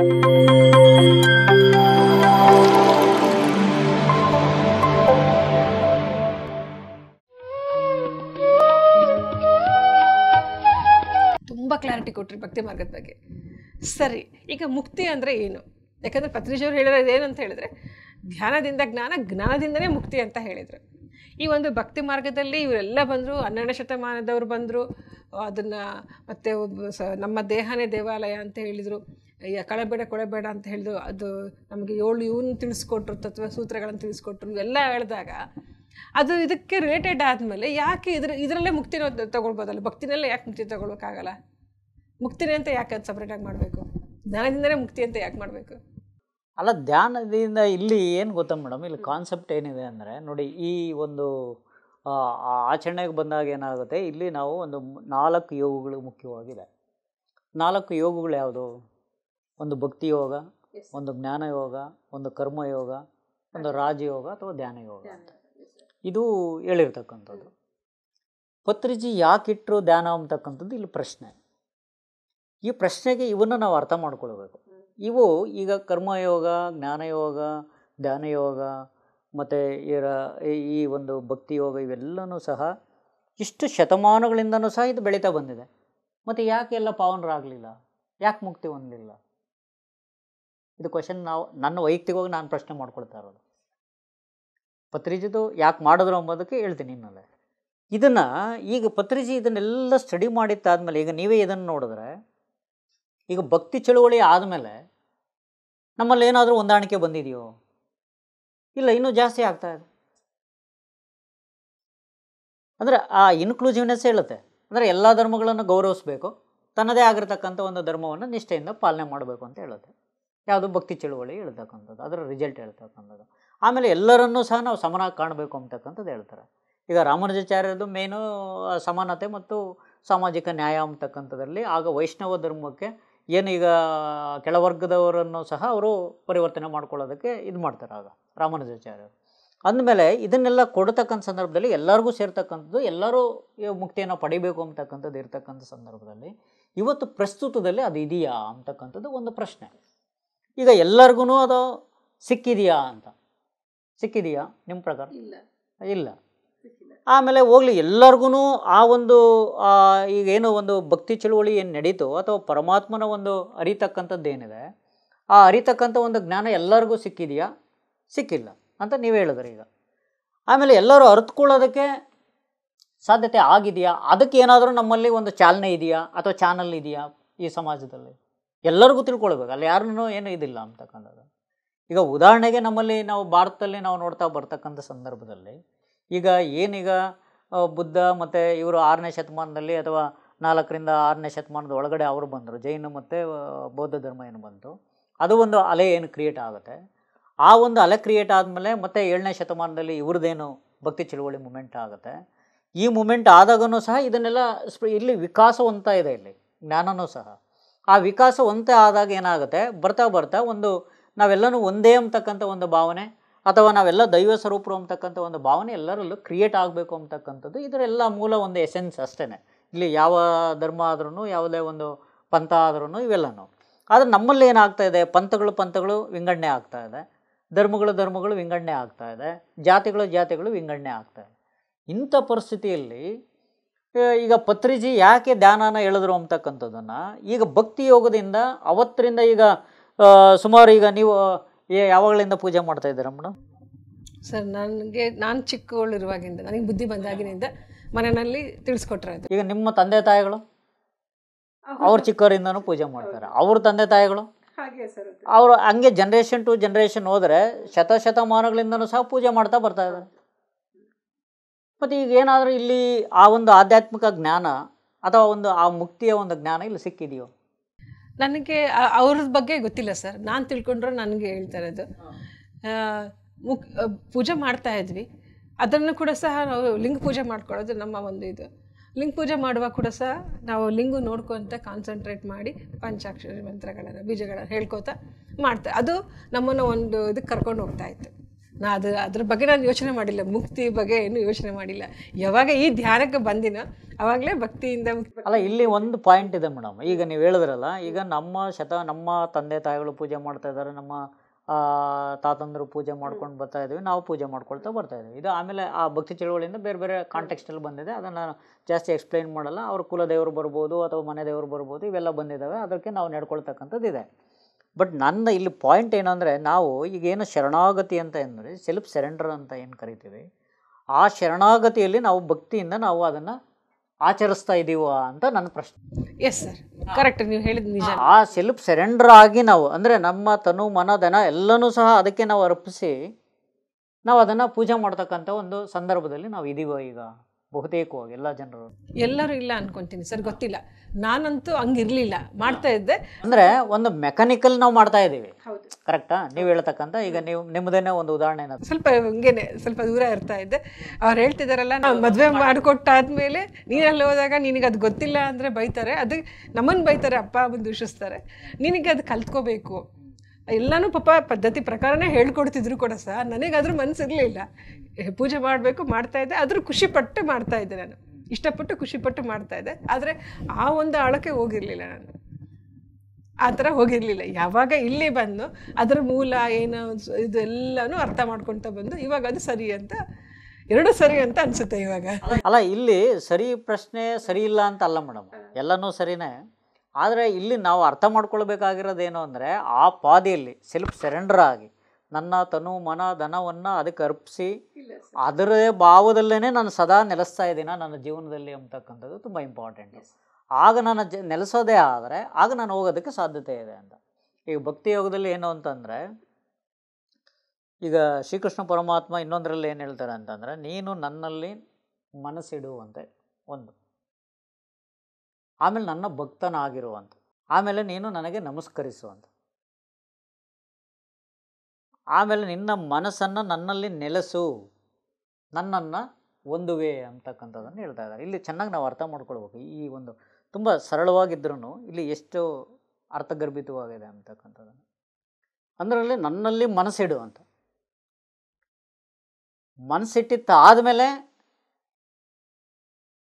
ತುಂಬ ಕ್ಲಾರಿಟಿ ಕೊಟ್ಟರು ಭಕ್ತಿ ಮಾರ್ಗದ ಬಗ್ಗೆ ಸರಿ ಈಗ ಮುಕ್ತಿ ಅಂದರೆ ಏನು ಯಾಕಂದರೆ ಪತ್ರಿಜಿಯವರು ಹೇಳಿರೋದು ಏನಂತ ಹೇಳಿದ್ರೆ ಧ್ಯಾನದಿಂದ ಜ್ಞಾನ ಜ್ಞಾನದಿಂದನೇ ಮುಕ್ತಿ ಅಂತ ಹೇಳಿದರು ಈ ಒಂದು ಭಕ್ತಿ ಮಾರ್ಗದಲ್ಲಿ ಇವರೆಲ್ಲ ಬಂದರು ಹನ್ನೆರಡನೇ ಶತಮಾನದವರು ಬಂದರು ಅದನ್ನು ಮತ್ತು ನಮ್ಮ ದೇಹನೇ ದೇವಾಲಯ ಅಂತ ಹೇಳಿದರು ಕಳೆಬೇಡ ಕೊಳೆಬೇಡ ಅಂತ ಹೇಳಿದು ಅದು ನಮಗೆ ಏಳು ಇವನು ತಿಳಿಸ್ಕೊಟ್ರು ತತ್ವ ಸೂತ್ರಗಳನ್ನು ತಿಳಿಸ್ಕೊಟ್ರು ಎಲ್ಲ ಹೇಳಿದಾಗ ಅದು ಇದಕ್ಕೆ ರಿಲೇಟೆಡ್ ಆದಮೇಲೆ ಯಾಕೆ ಇದ್ರ ಇದರಲ್ಲೇ ಮುಕ್ತಿನ ತಗೊಳ್ಬೋದಲ್ಲ ಭಕ್ತಿನಲ್ಲೇ ಯಾಕೆ ಮುಕ್ತಿ ತೊಗೊಳ್ಬೇಕಾಗಲ್ಲ ಮುಕ್ತಿನೇ ಅಂತ ಯಾಕೆ ಅದು ಸಪ್ರೇಟಾಗಿ ಮಾಡಬೇಕು ಧ್ಯಾನದಿಂದಲೇ ಮುಕ್ತಿ ಅಂತ ಯಾಕೆ ಮಾಡಬೇಕು ಅಲ್ಲ ಧ್ಯಾನದಿಂದ ಇಲ್ಲಿ ಏನು ಗೊತ್ತ ಮೇಡಮ್ ಇಲ್ಲಿ ಕಾನ್ಸೆಪ್ಟ್ ಏನಿದೆ ಅಂದರೆ ನೋಡಿ ಈ ಒಂದು ಆಚರಣೆಗೆ ಬಂದಾಗ ಏನಾಗುತ್ತೆ ಇಲ್ಲಿ ನಾವು ಒಂದು ನಾಲ್ಕು ಯೋಗಗಳು ಮುಖ್ಯವಾಗಿದೆ ನಾಲ್ಕು ಯೋಗಗಳು ಯಾವುದು ಒಂದು ಭಕ್ತಿ ಯೋಗ ಒಂದು ಜ್ಞಾನ ಯೋಗ ಒಂದು ಕರ್ಮಯೋಗ ಒಂದು ರಾಜಯೋಗ ಅಥವಾ ಧ್ಯಾನ ಯೋಗ ಅಂತ ಇದು ಹೇಳಿರ್ತಕ್ಕಂಥದ್ದು ಪತ್ರಿಜಿ ಯಾಕಿಟ್ಟರು ಧ್ಯಾನ ಅಂತಕ್ಕಂಥದ್ದು ಇಲ್ಲಿ ಪ್ರಶ್ನೆ ಈ ಪ್ರಶ್ನೆಗೆ ಇವನ್ನು ನಾವು ಅರ್ಥ ಮಾಡ್ಕೊಳ್ಬೇಕು ಇವು ಈಗ ಕರ್ಮಯೋಗ ಜ್ಞಾನಯೋಗ ಧ್ಯಾನಯೋಗ ಮತ್ತು ಇರ ಈ ಒಂದು ಭಕ್ತಿಯೋಗ ಇವೆಲ್ಲವೂ ಸಹ ಇಷ್ಟು ಶತಮಾನಗಳಿಂದನೂ ಸಹ ಇದು ಬೆಳೀತಾ ಬಂದಿದೆ ಮತ್ತು ಯಾಕೆ ಎಲ್ಲ ಪಾವನರಾಗಲಿಲ್ಲ ಯಾಕೆ ಮುಕ್ತಿ ಹೊಂದಲಿಲ್ಲ ಇದು ಕ್ವಶನ್ ನಾವು ನನ್ನ ವೈಯಕ್ತಿಕವಾಗಿ ನಾನು ಪ್ರಶ್ನೆ ಮಾಡ್ಕೊಳ್ತಾ ಇರೋದು ಪತ್ರಿಜಿದು ಯಾಕೆ ಮಾಡಿದ್ರು ಅಂಬೋದಕ್ಕೆ ಹೇಳ್ತೀನಿ ಇನ್ನಲ್ಲೇ ಇದನ್ನು ಈಗ ಪತ್ರಿಜಿ ಇದನ್ನೆಲ್ಲ ಸ್ಟಡಿ ಮಾಡಿದ್ದಾದ್ಮೇಲೆ ಈಗ ನೀವೇ ಇದನ್ನು ನೋಡಿದ್ರೆ ಈಗ ಭಕ್ತಿ ಚಳುವಳಿ ಆದಮೇಲೆ ನಮ್ಮಲ್ಲಿ ಏನಾದರೂ ಹೊಂದಾಣಿಕೆ ಬಂದಿದೆಯೋ ಇಲ್ಲ ಇನ್ನೂ ಜಾಸ್ತಿ ಆಗ್ತಾ ಇದೆ ಅಂದರೆ ಆ ಇನ್ಕ್ಲೂಸಿವ್ನೆಸ್ ಹೇಳುತ್ತೆ ಅಂದರೆ ಎಲ್ಲ ಧರ್ಮಗಳನ್ನು ಗೌರವಿಸಬೇಕು ತನ್ನದೇ ಆಗಿರತಕ್ಕಂಥ ಒಂದು ಧರ್ಮವನ್ನು ನಿಷ್ಠೆಯಿಂದ ಪಾಲನೆ ಮಾಡಬೇಕು ಅಂತ ಹೇಳುತ್ತೆ ಯಾವುದು ಭಕ್ತಿ ಚಳುವಳಿ ಹೇಳ್ತಕ್ಕಂಥದ್ದು ಅದರ ರಿಸಲ್ಟ್ ಹೇಳ್ತಕ್ಕಂಥದ್ದು ಆಮೇಲೆ ಎಲ್ಲರನ್ನೂ ಸಹ ನಾವು ಸಮನಾಗಿ ಕಾಣಬೇಕು ಅಂತಕ್ಕಂಥದ್ದು ಹೇಳ್ತಾರೆ ಈಗ ರಾಮಾನುಜಾಚಾರ್ಯರದು ಮೇನು ಸಮಾನತೆ ಮತ್ತು ಸಾಮಾಜಿಕ ನ್ಯಾಯ ಅಂತಕ್ಕಂಥದ್ರಲ್ಲಿ ಆಗ ವೈಷ್ಣವ ಧರ್ಮಕ್ಕೆ ಏನು ಈಗ ಕೆಳವರ್ಗದವರನ್ನು ಸಹ ಅವರು ಪರಿವರ್ತನೆ ಮಾಡ್ಕೊಳ್ಳೋದಕ್ಕೆ ಇದು ಮಾಡ್ತಾರೆ ಆಗ ರಾಮಾನುಜಾಚಾರ್ಯರು ಅಂದಮೇಲೆ ಇದನ್ನೆಲ್ಲ ಕೊಡ್ತಕ್ಕಂಥ ಸಂದರ್ಭದಲ್ಲಿ ಎಲ್ಲರಿಗೂ ಸೇರ್ತಕ್ಕಂಥದ್ದು ಎಲ್ಲರೂ ಮುಕ್ತಿಯನ್ನು ಪಡಿಬೇಕು ಅಂತಕ್ಕಂಥದ್ದು ಇರ್ತಕ್ಕಂಥ ಸಂದರ್ಭದಲ್ಲಿ ಇವತ್ತು ಪ್ರಸ್ತುತದಲ್ಲಿ ಅದು ಇದೆಯಾ ಅಂತಕ್ಕಂಥದ್ದು ಒಂದು ಪ್ರಶ್ನೆ ಈಗ ಎಲ್ಲರಿಗೂ ಅದು ಸಿಕ್ಕಿದೆಯಾ ಅಂತ ಸಿಕ್ಕಿದೆಯಾ ನಿಮ್ಮ ಪ್ರಕಾರ ಇಲ್ಲ ಇಲ್ಲ ಆಮೇಲೆ ಹೋಗ್ಲಿ ಎಲ್ಲರಿಗೂ ಆ ಒಂದು ಈಗ ಏನು ಒಂದು ಭಕ್ತಿ ಚಳುವಳಿ ಏನು ನಡೀತು ಅಥವಾ ಪರಮಾತ್ಮನ ಒಂದು ಅರಿತಕ್ಕಂಥದ್ದು ಏನಿದೆ ಆ ಅರಿತಕ್ಕಂಥ ಒಂದು ಜ್ಞಾನ ಎಲ್ಲರಿಗೂ ಸಿಕ್ಕಿದೆಯಾ ಸಿಕ್ಕಿಲ್ಲ ಅಂತ ನೀವು ಹೇಳಿದ್ರಿ ಈಗ ಆಮೇಲೆ ಎಲ್ಲರೂ ಅರ್ತ್ಕೊಳ್ಳೋದಕ್ಕೆ ಸಾಧ್ಯತೆ ಆಗಿದೆಯಾ ಅದಕ್ಕೆ ಏನಾದರೂ ನಮ್ಮಲ್ಲಿ ಒಂದು ಚಾಲನೆ ಇದೆಯಾ ಅಥವಾ ಚಾನಲ್ ಇದೆಯಾ ಈ ಸಮಾಜದಲ್ಲಿ ಎಲ್ಲರಿಗೂ ತಿಳ್ಕೊಳ್ಬೇಕು ಅಲ್ಲಿ ಯಾರನ್ನೂ ಏನೂ ಇದಿಲ್ಲ ಅಂತಕ್ಕಂಥದ್ದು ಈಗ ಉದಾಹರಣೆಗೆ ನಮ್ಮಲ್ಲಿ ನಾವು ಭಾರತದಲ್ಲಿ ನಾವು ನೋಡ್ತಾ ಬರ್ತಕ್ಕಂಥ ಸಂದರ್ಭದಲ್ಲಿ ಈಗ ಏನೀಗ ಬುದ್ಧ ಮತ್ತು ಇವರು ಆರನೇ ಶತಮಾನದಲ್ಲಿ ಅಥವಾ ನಾಲ್ಕರಿಂದ ಆರನೇ ಶತಮಾನದ ಒಳಗಡೆ ಅವರು ಬಂದರು ಜೈನ ಮತ್ತು ಬೌದ್ಧ ಧರ್ಮ ಏನು ಬಂತು ಅದು ಒಂದು ಅಲೆ ಏನು ಕ್ರಿಯೇಟ್ ಆಗುತ್ತೆ ಆ ಒಂದು ಅಲೆ ಕ್ರಿಯೇಟ್ ಆದಮೇಲೆ ಮತ್ತು ಏಳನೇ ಶತಮಾನದಲ್ಲಿ ಇವ್ರದ್ದೇನು ಭಕ್ತಿ ಚಳುವಳಿ ಮೂಮೆಂಟ್ ಆಗುತ್ತೆ ಈ ಮೂಮೆಂಟ್ ಆದಾಗೂ ಸಹ ಇದನ್ನೆಲ್ಲ ಸ್ಪ ಇಲ್ಲಿ ವಿಕಾಸವಂತ ಇದೆ ಇಲ್ಲಿ ಜ್ಞಾನವೂ ಸಹ ಆ ವಿಕಾಸ ಒಂದೇ ಆದಾಗ ಏನಾಗುತ್ತೆ ಬರ್ತಾ ಬರ್ತಾ ಒಂದು ನಾವೆಲ್ಲನೂ ಒಂದೇ ಅಂತಕ್ಕಂಥ ಒಂದು ಭಾವನೆ ಅಥವಾ ನಾವೆಲ್ಲ ದೈವ ಸ್ವರೂಪರು ಅಂತಕ್ಕಂಥ ಒಂದು ಭಾವನೆ ಎಲ್ಲರಲ್ಲೂ ಕ್ರಿಯೇಟ್ ಆಗಬೇಕು ಅಂತಕ್ಕಂಥದ್ದು ಇದರೆಲ್ಲ ಮೂಲ ಒಂದು ಎಸೆನ್ಸ್ ಅಷ್ಟೇ ಇಲ್ಲಿ ಯಾವ ಧರ್ಮ ಆದ್ರೂ ಯಾವುದೇ ಒಂದು ಪಂಥ ಆದ್ರೂ ಇವೆಲ್ಲನೂ ಆದರೆ ನಮ್ಮಲ್ಲಿ ಏನಾಗ್ತಾ ಇದೆ ಪಂಥಗಳು ಪಂಥಗಳು ವಿಂಗಡಣೆ ಆಗ್ತಾ ಇದೆ ಧರ್ಮಗಳು ಧರ್ಮಗಳು ವಿಂಗಡಣೆ ಆಗ್ತಾ ಇದೆ ಜಾತಿಗಳು ಜಾತಿಗಳು ವಿಂಗಡಣೆ ಆಗ್ತಾ ಇದೆ ಇಂಥ ಪರಿಸ್ಥಿತಿಯಲ್ಲಿ ಈಗ ಪತ್ರಿಜಿ ಯಾಕೆ ಧ್ಯಾನನ ಹೇಳಿದ್ರು ಅಂತಕ್ಕಂಥದ್ದನ್ನು ಈಗ ಭಕ್ತಿ ಯೋಗದಿಂದ ಅವತ್ತರಿಂದ ಈಗ ಸುಮಾರು ಈಗ ನೀವು ಯಾವಾಗಲಿಂದ ಪೂಜೆ ಮಾಡ್ತಾ ಇದ್ದೀರಾ ಮೇಡಮ್ ಸರ್ ನನಗೆ ನಾನು ಚಿಕ್ಕವಳಿರುವಾಗಿಂದ ನನಗೆ ಬುದ್ಧಿ ಬಂದಾಗಿನಿಂದ ಮನೆಯಲ್ಲಿ ತಿಳಿಸ್ಕೊಟ್ರೆ ಈಗ ನಿಮ್ಮ ತಂದೆ ತಾಯಿಗಳು ಅವ್ರ ಚಿಕ್ಕವರಿಂದನೂ ಪೂಜೆ ಮಾಡ್ತಾರೆ ಅವ್ರ ತಂದೆ ತಾಯಿಗಳು ಅವರು ಹಂಗೆ ಜನ್ರೇಷನ್ ಟು ಜನ್ರೇಷನ್ ಹೋದರೆ ಶತಶತಮಾನಗಳಿಂದನೂ ಸಹ ಪೂಜೆ ಮಾಡ್ತಾ ಬರ್ತಾ ಇದ್ದಾರೆ ಮತ್ತು ಈಗ ಏನಾದರೂ ಇಲ್ಲಿ ಆ ಒಂದು ಆಧ್ಯಾತ್ಮಿಕ ಜ್ಞಾನ ಅಥವಾ ಒಂದು ಆ ಮುಕ್ತಿಯ ಒಂದು ಜ್ಞಾನ ಇಲ್ಲಿ ಸಿಕ್ಕಿದೆಯೋ ನನಗೆ ಅವ್ರ ಬಗ್ಗೆ ಗೊತ್ತಿಲ್ಲ ಸರ್ ನಾನು ತಿಳ್ಕೊಂಡ್ರೆ ನನಗೆ ಹೇಳ್ತಾ ಅದು ಮುಕ್ ಪೂಜೆ ಮಾಡ್ತಾ ಇದ್ವಿ ಅದನ್ನು ಕೂಡ ಸಹ ನಾವು ಲಿಂಗ ಪೂಜೆ ಮಾಡ್ಕೊಳ್ಳೋದು ನಮ್ಮ ಒಂದು ಇದು ಲಿಂಗ ಪೂಜೆ ಮಾಡುವಾಗ ಕೂಡ ಸಹ ನಾವು ಲಿಂಗು ನೋಡ್ಕೊತ ಕಾನ್ಸಂಟ್ರೇಟ್ ಮಾಡಿ ಪಂಚಾಕ್ಷರಿ ಮಂತ್ರಗಳನ್ನು ಬೀಜಗಳನ್ನು ಹೇಳ್ಕೊತಾ ಮಾಡ್ತಾ ಅದು ನಮ್ಮನ್ನು ಒಂದು ಇದಕ್ಕೆ ಕರ್ಕೊಂಡು ಹೋಗ್ತಾ ಇತ್ತು ನಾ ಅದು ಅದ್ರ ಬಗ್ಗೆ ನಾನು ಯೋಚನೆ ಮಾಡಿಲ್ಲ ಮುಕ್ತಿ ಬಗ್ಗೆ ಏನು ಯೋಚನೆ ಮಾಡಿಲ್ಲ ಯಾವಾಗ ಈ ಧ್ಯಾನಕ್ಕೆ ಬಂದಿನ ಅವಾಗಲೇ ಭಕ್ತಿಯಿಂದ ಅಲ್ಲ ಇಲ್ಲಿ ಒಂದು ಪಾಯಿಂಟ್ ಇದೆ ಮೇಡಮ್ ಈಗ ನೀವು ಹೇಳಿದ್ರಲ್ಲ ಈಗ ನಮ್ಮ ಶತ ನಮ್ಮ ತಂದೆ ತಾಯಿಗಳು ಪೂಜೆ ಮಾಡ್ತಾ ಇದ್ದಾರೆ ನಮ್ಮ ತಾತಂದ್ರು ಪೂಜೆ ಮಾಡ್ಕೊಂಡು ಬರ್ತಾ ಇದ್ದೀವಿ ನಾವು ಪೂಜೆ ಮಾಡ್ಕೊಳ್ತಾ ಬರ್ತಾ ಇದ್ವಿ ಇದು ಆಮೇಲೆ ಆ ಭಕ್ತಿ ಚಳುವಳಿಯಿಂದ ಬೇರೆ ಬೇರೆ ಕಾಂಟೆಕ್ಸ್ಟಲ್ಲಿ ಬಂದಿದೆ ಅದನ್ನು ಜಾಸ್ತಿ ಎಕ್ಸ್ಪ್ಲೈನ್ ಮಾಡಲ್ಲ ಅವ್ರ ಕುಲದೇವರು ಬರ್ಬೋದು ಅಥವಾ ಮನೆ ದೇವರು ಬರ್ಬೋದು ಇವೆಲ್ಲ ಬಂದಿದ್ದಾವೆ ಅದಕ್ಕೆ ನಾವು ನಡ್ಕೊಳ್ತಕ್ಕಂಥದ್ದು ಇದೆ ಬಟ್ ನನ್ನ ಇಲ್ಲಿ ಪಾಯಿಂಟ್ ಏನು ಅಂದರೆ ನಾವು ಈಗೇನು ಶರಣಾಗತಿ ಅಂತ ಅಂದರೆ ಸೆಲ್ಫ್ ಸೆರೆಂಡರ್ ಅಂತ ಏನು ಕರಿತೀವಿ ಆ ಶರಣಾಗತಿಯಲ್ಲಿ ನಾವು ಭಕ್ತಿಯಿಂದ ನಾವು ಅದನ್ನು ಆಚರಿಸ್ತಾ ಇದ್ದೀವ ಅಂತ ನನ್ನ ಪ್ರಶ್ನೆ ಎಸ್ ಸರ್ ಕರೆಕ್ಟ್ ನೀವು ಹೇಳಿದ ನಿಜ ಆ ಸೆಲ್ಫ್ ಸೆರೆಂಡರ್ ಆಗಿ ನಾವು ಅಂದರೆ ನಮ್ಮ ತನು ದನ ಎಲ್ಲನೂ ಸಹ ಅದಕ್ಕೆ ನಾವು ಅರ್ಪಿಸಿ ನಾವು ಅದನ್ನು ಪೂಜೆ ಮಾಡ್ತಕ್ಕಂಥ ಒಂದು ಸಂದರ್ಭದಲ್ಲಿ ನಾವು ಇದೀವೋ ಈಗ ಬಹುತೇಕವಾಗಿ ಎಲ್ಲ ಜನರು ಎಲ್ಲರೂ ಇಲ್ಲ ಅನ್ಕೊಂತೀನಿ ಸರ್ ಗೊತ್ತಿಲ್ಲ ನಾನಂತೂ ಹಂಗಿರ್ಲಿಲ್ಲ ಮಾಡ್ತಾ ಇದ್ದೆ ಅಂದ್ರೆ ಒಂದು ಮೆಕ್ಯಾನಿಕಲ್ ನಾವು ಮಾಡ್ತಾ ಇದ್ದೀವಿ ಕರೆಕ್ಟಾ ನೀವು ಹೇಳ್ತಕ್ಕಂಥ ಈಗ ನೀವು ನಿಮ್ಮದೇನೆ ಒಂದು ಉದಾಹರಣೆ ಸ್ವಲ್ಪ ಹಂಗೇನೆ ಸ್ವಲ್ಪ ದೂರ ಇರ್ತಾ ಇದ್ದೆ ಅವ್ರು ಹೇಳ್ತಿದಾರಲ್ಲ ನಾವು ಮದುವೆ ಮಾಡಿಕೊಟ್ಟಾದ್ಮೇಲೆ ನೀನಲ್ಲಿ ಹೋದಾಗ ನಿನಗೆ ಅದು ಗೊತ್ತಿಲ್ಲ ಅಂದರೆ ಬೈತಾರೆ ಅದು ನಮ್ಮನ್ನು ಬೈತಾರೆ ಅಪ್ಪ ಬಂದು ದೂಷಿಸ್ತಾರೆ ನಿನಗೆ ಅದು ಕಲ್ತ್ಕೋಬೇಕು ಎಲ್ಲಾನು ಪಾಪ ಪದ್ಧತಿ ಪ್ರಕಾರನೇ ಹೇಳ್ಕೊಡ್ತಿದ್ರು ಕೂಡ ಸಹ ನನಗಾದ್ರೂ ಮನಸ್ಸಿರಲಿಲ್ಲ ಪೂಜೆ ಮಾಡಬೇಕು ಮಾಡ್ತಾ ಇದ್ದೆ ಖುಷಿ ಖುಷಿಪಟ್ಟು ಮಾಡ್ತಾ ಇದ್ದೆ ನಾನು ಇಷ್ಟಪಟ್ಟು ಖುಷಿಪಟ್ಟು ಮಾಡ್ತಾ ಇದ್ದೆ ಆದರೆ ಆ ಒಂದು ಆಳಕ್ಕೆ ಹೋಗಿರಲಿಲ್ಲ ನಾನು ಆ ಥರ ಹೋಗಿರಲಿಲ್ಲ ಯಾವಾಗ ಇಲ್ಲಿ ಬಂದು ಅದರ ಮೂಲ ಏನು ಇದೆಲ್ಲನೂ ಅರ್ಥ ಮಾಡ್ಕೊಳ್ತಾ ಬಂದು ಇವಾಗ ಅದು ಸರಿ ಅಂತ ಎರಡು ಸರಿ ಅಂತ ಅನ್ಸುತ್ತೆ ಇವಾಗ ಅಲ್ಲ ಇಲ್ಲಿ ಸರಿ ಪ್ರಶ್ನೆ ಸರಿ ಇಲ್ಲ ಅಂತ ಅಲ್ಲ ಮೇಡಮ್ ಎಲ್ಲನೂ ಸರಿನೇ ಆದರೆ ಇಲ್ಲಿ ನಾವು ಅರ್ಥ ಮಾಡ್ಕೊಳ್ಬೇಕಾಗಿರೋದೇನು ಅಂದರೆ ಆ ಪಾದಿಯಲ್ಲಿ ಸೆಲ್ಫ್ ಸೆರೆಂಡರ್ ಆಗಿ ನನ್ನ ತನು ಮನ ಧನವನ್ನು ಅದಕ್ಕೆ ಅರ್ಪಿಸಿ ಅದರ ಭಾವದಲ್ಲೇ ನಾನು ಸದಾ ನೆಲೆಸ್ತಾ ಇದ್ದೀನಿ ನನ್ನ ಜೀವನದಲ್ಲಿ ಅಂತಕ್ಕಂಥದ್ದು ತುಂಬ ಇಂಪಾರ್ಟೆಂಟ್ ಆಗ ನಾನು ಜ ನೆಲೆಸೋದೇ ಆದರೆ ಆಗ ನಾನು ಹೋಗೋದಕ್ಕೆ ಸಾಧ್ಯತೆ ಇದೆ ಅಂತ ಈಗ ಭಕ್ತಿ ಯೋಗದಲ್ಲಿ ಏನು ಅಂತಂದರೆ ಈಗ ಶ್ರೀಕೃಷ್ಣ ಪರಮಾತ್ಮ ಇನ್ನೊಂದರಲ್ಲಿ ಏನು ಹೇಳ್ತಾರೆ ಅಂತಂದರೆ ನೀನು ನನ್ನಲ್ಲಿ ಮನಸ್ಸಿಡುವಂತೆ ಒಂದು ಆಮೇಲೆ ನನ್ನ ಭಕ್ತನಾಗಿರುವಂಥ ಆಮೇಲೆ ನೀನು ನನಗೆ ನಮಸ್ಕರಿಸುವಂಥ ಆಮೇಲೆ ನಿನ್ನ ಮನಸ್ಸನ್ನು ನನ್ನಲ್ಲಿ ನೆಲೆಸು ನನ್ನನ್ನು ಒಂದುವೆ ಅಂತಕ್ಕಂಥದ್ದನ್ನು ಹೇಳ್ತಾ ಇದ್ದಾರೆ ಇಲ್ಲಿ ಚೆನ್ನಾಗಿ ನಾವು ಅರ್ಥ ಮಾಡ್ಕೊಳ್ಬೇಕು ಈ ಒಂದು ತುಂಬ ಸರಳವಾಗಿದ್ದರೂ ಇಲ್ಲಿ ಎಷ್ಟು ಅರ್ಥಗರ್ಭಿತವಾಗಿದೆ ಅಂತಕ್ಕಂಥದ್ದನ್ನು ಅಂದರಲ್ಲಿ ನನ್ನಲ್ಲಿ ಮನಸ್ಸಿಡುವಂಥ ಅಂತ ಮನಸ್ಸಿಟ್ಟಿತ್ತಾದಮೇಲೆ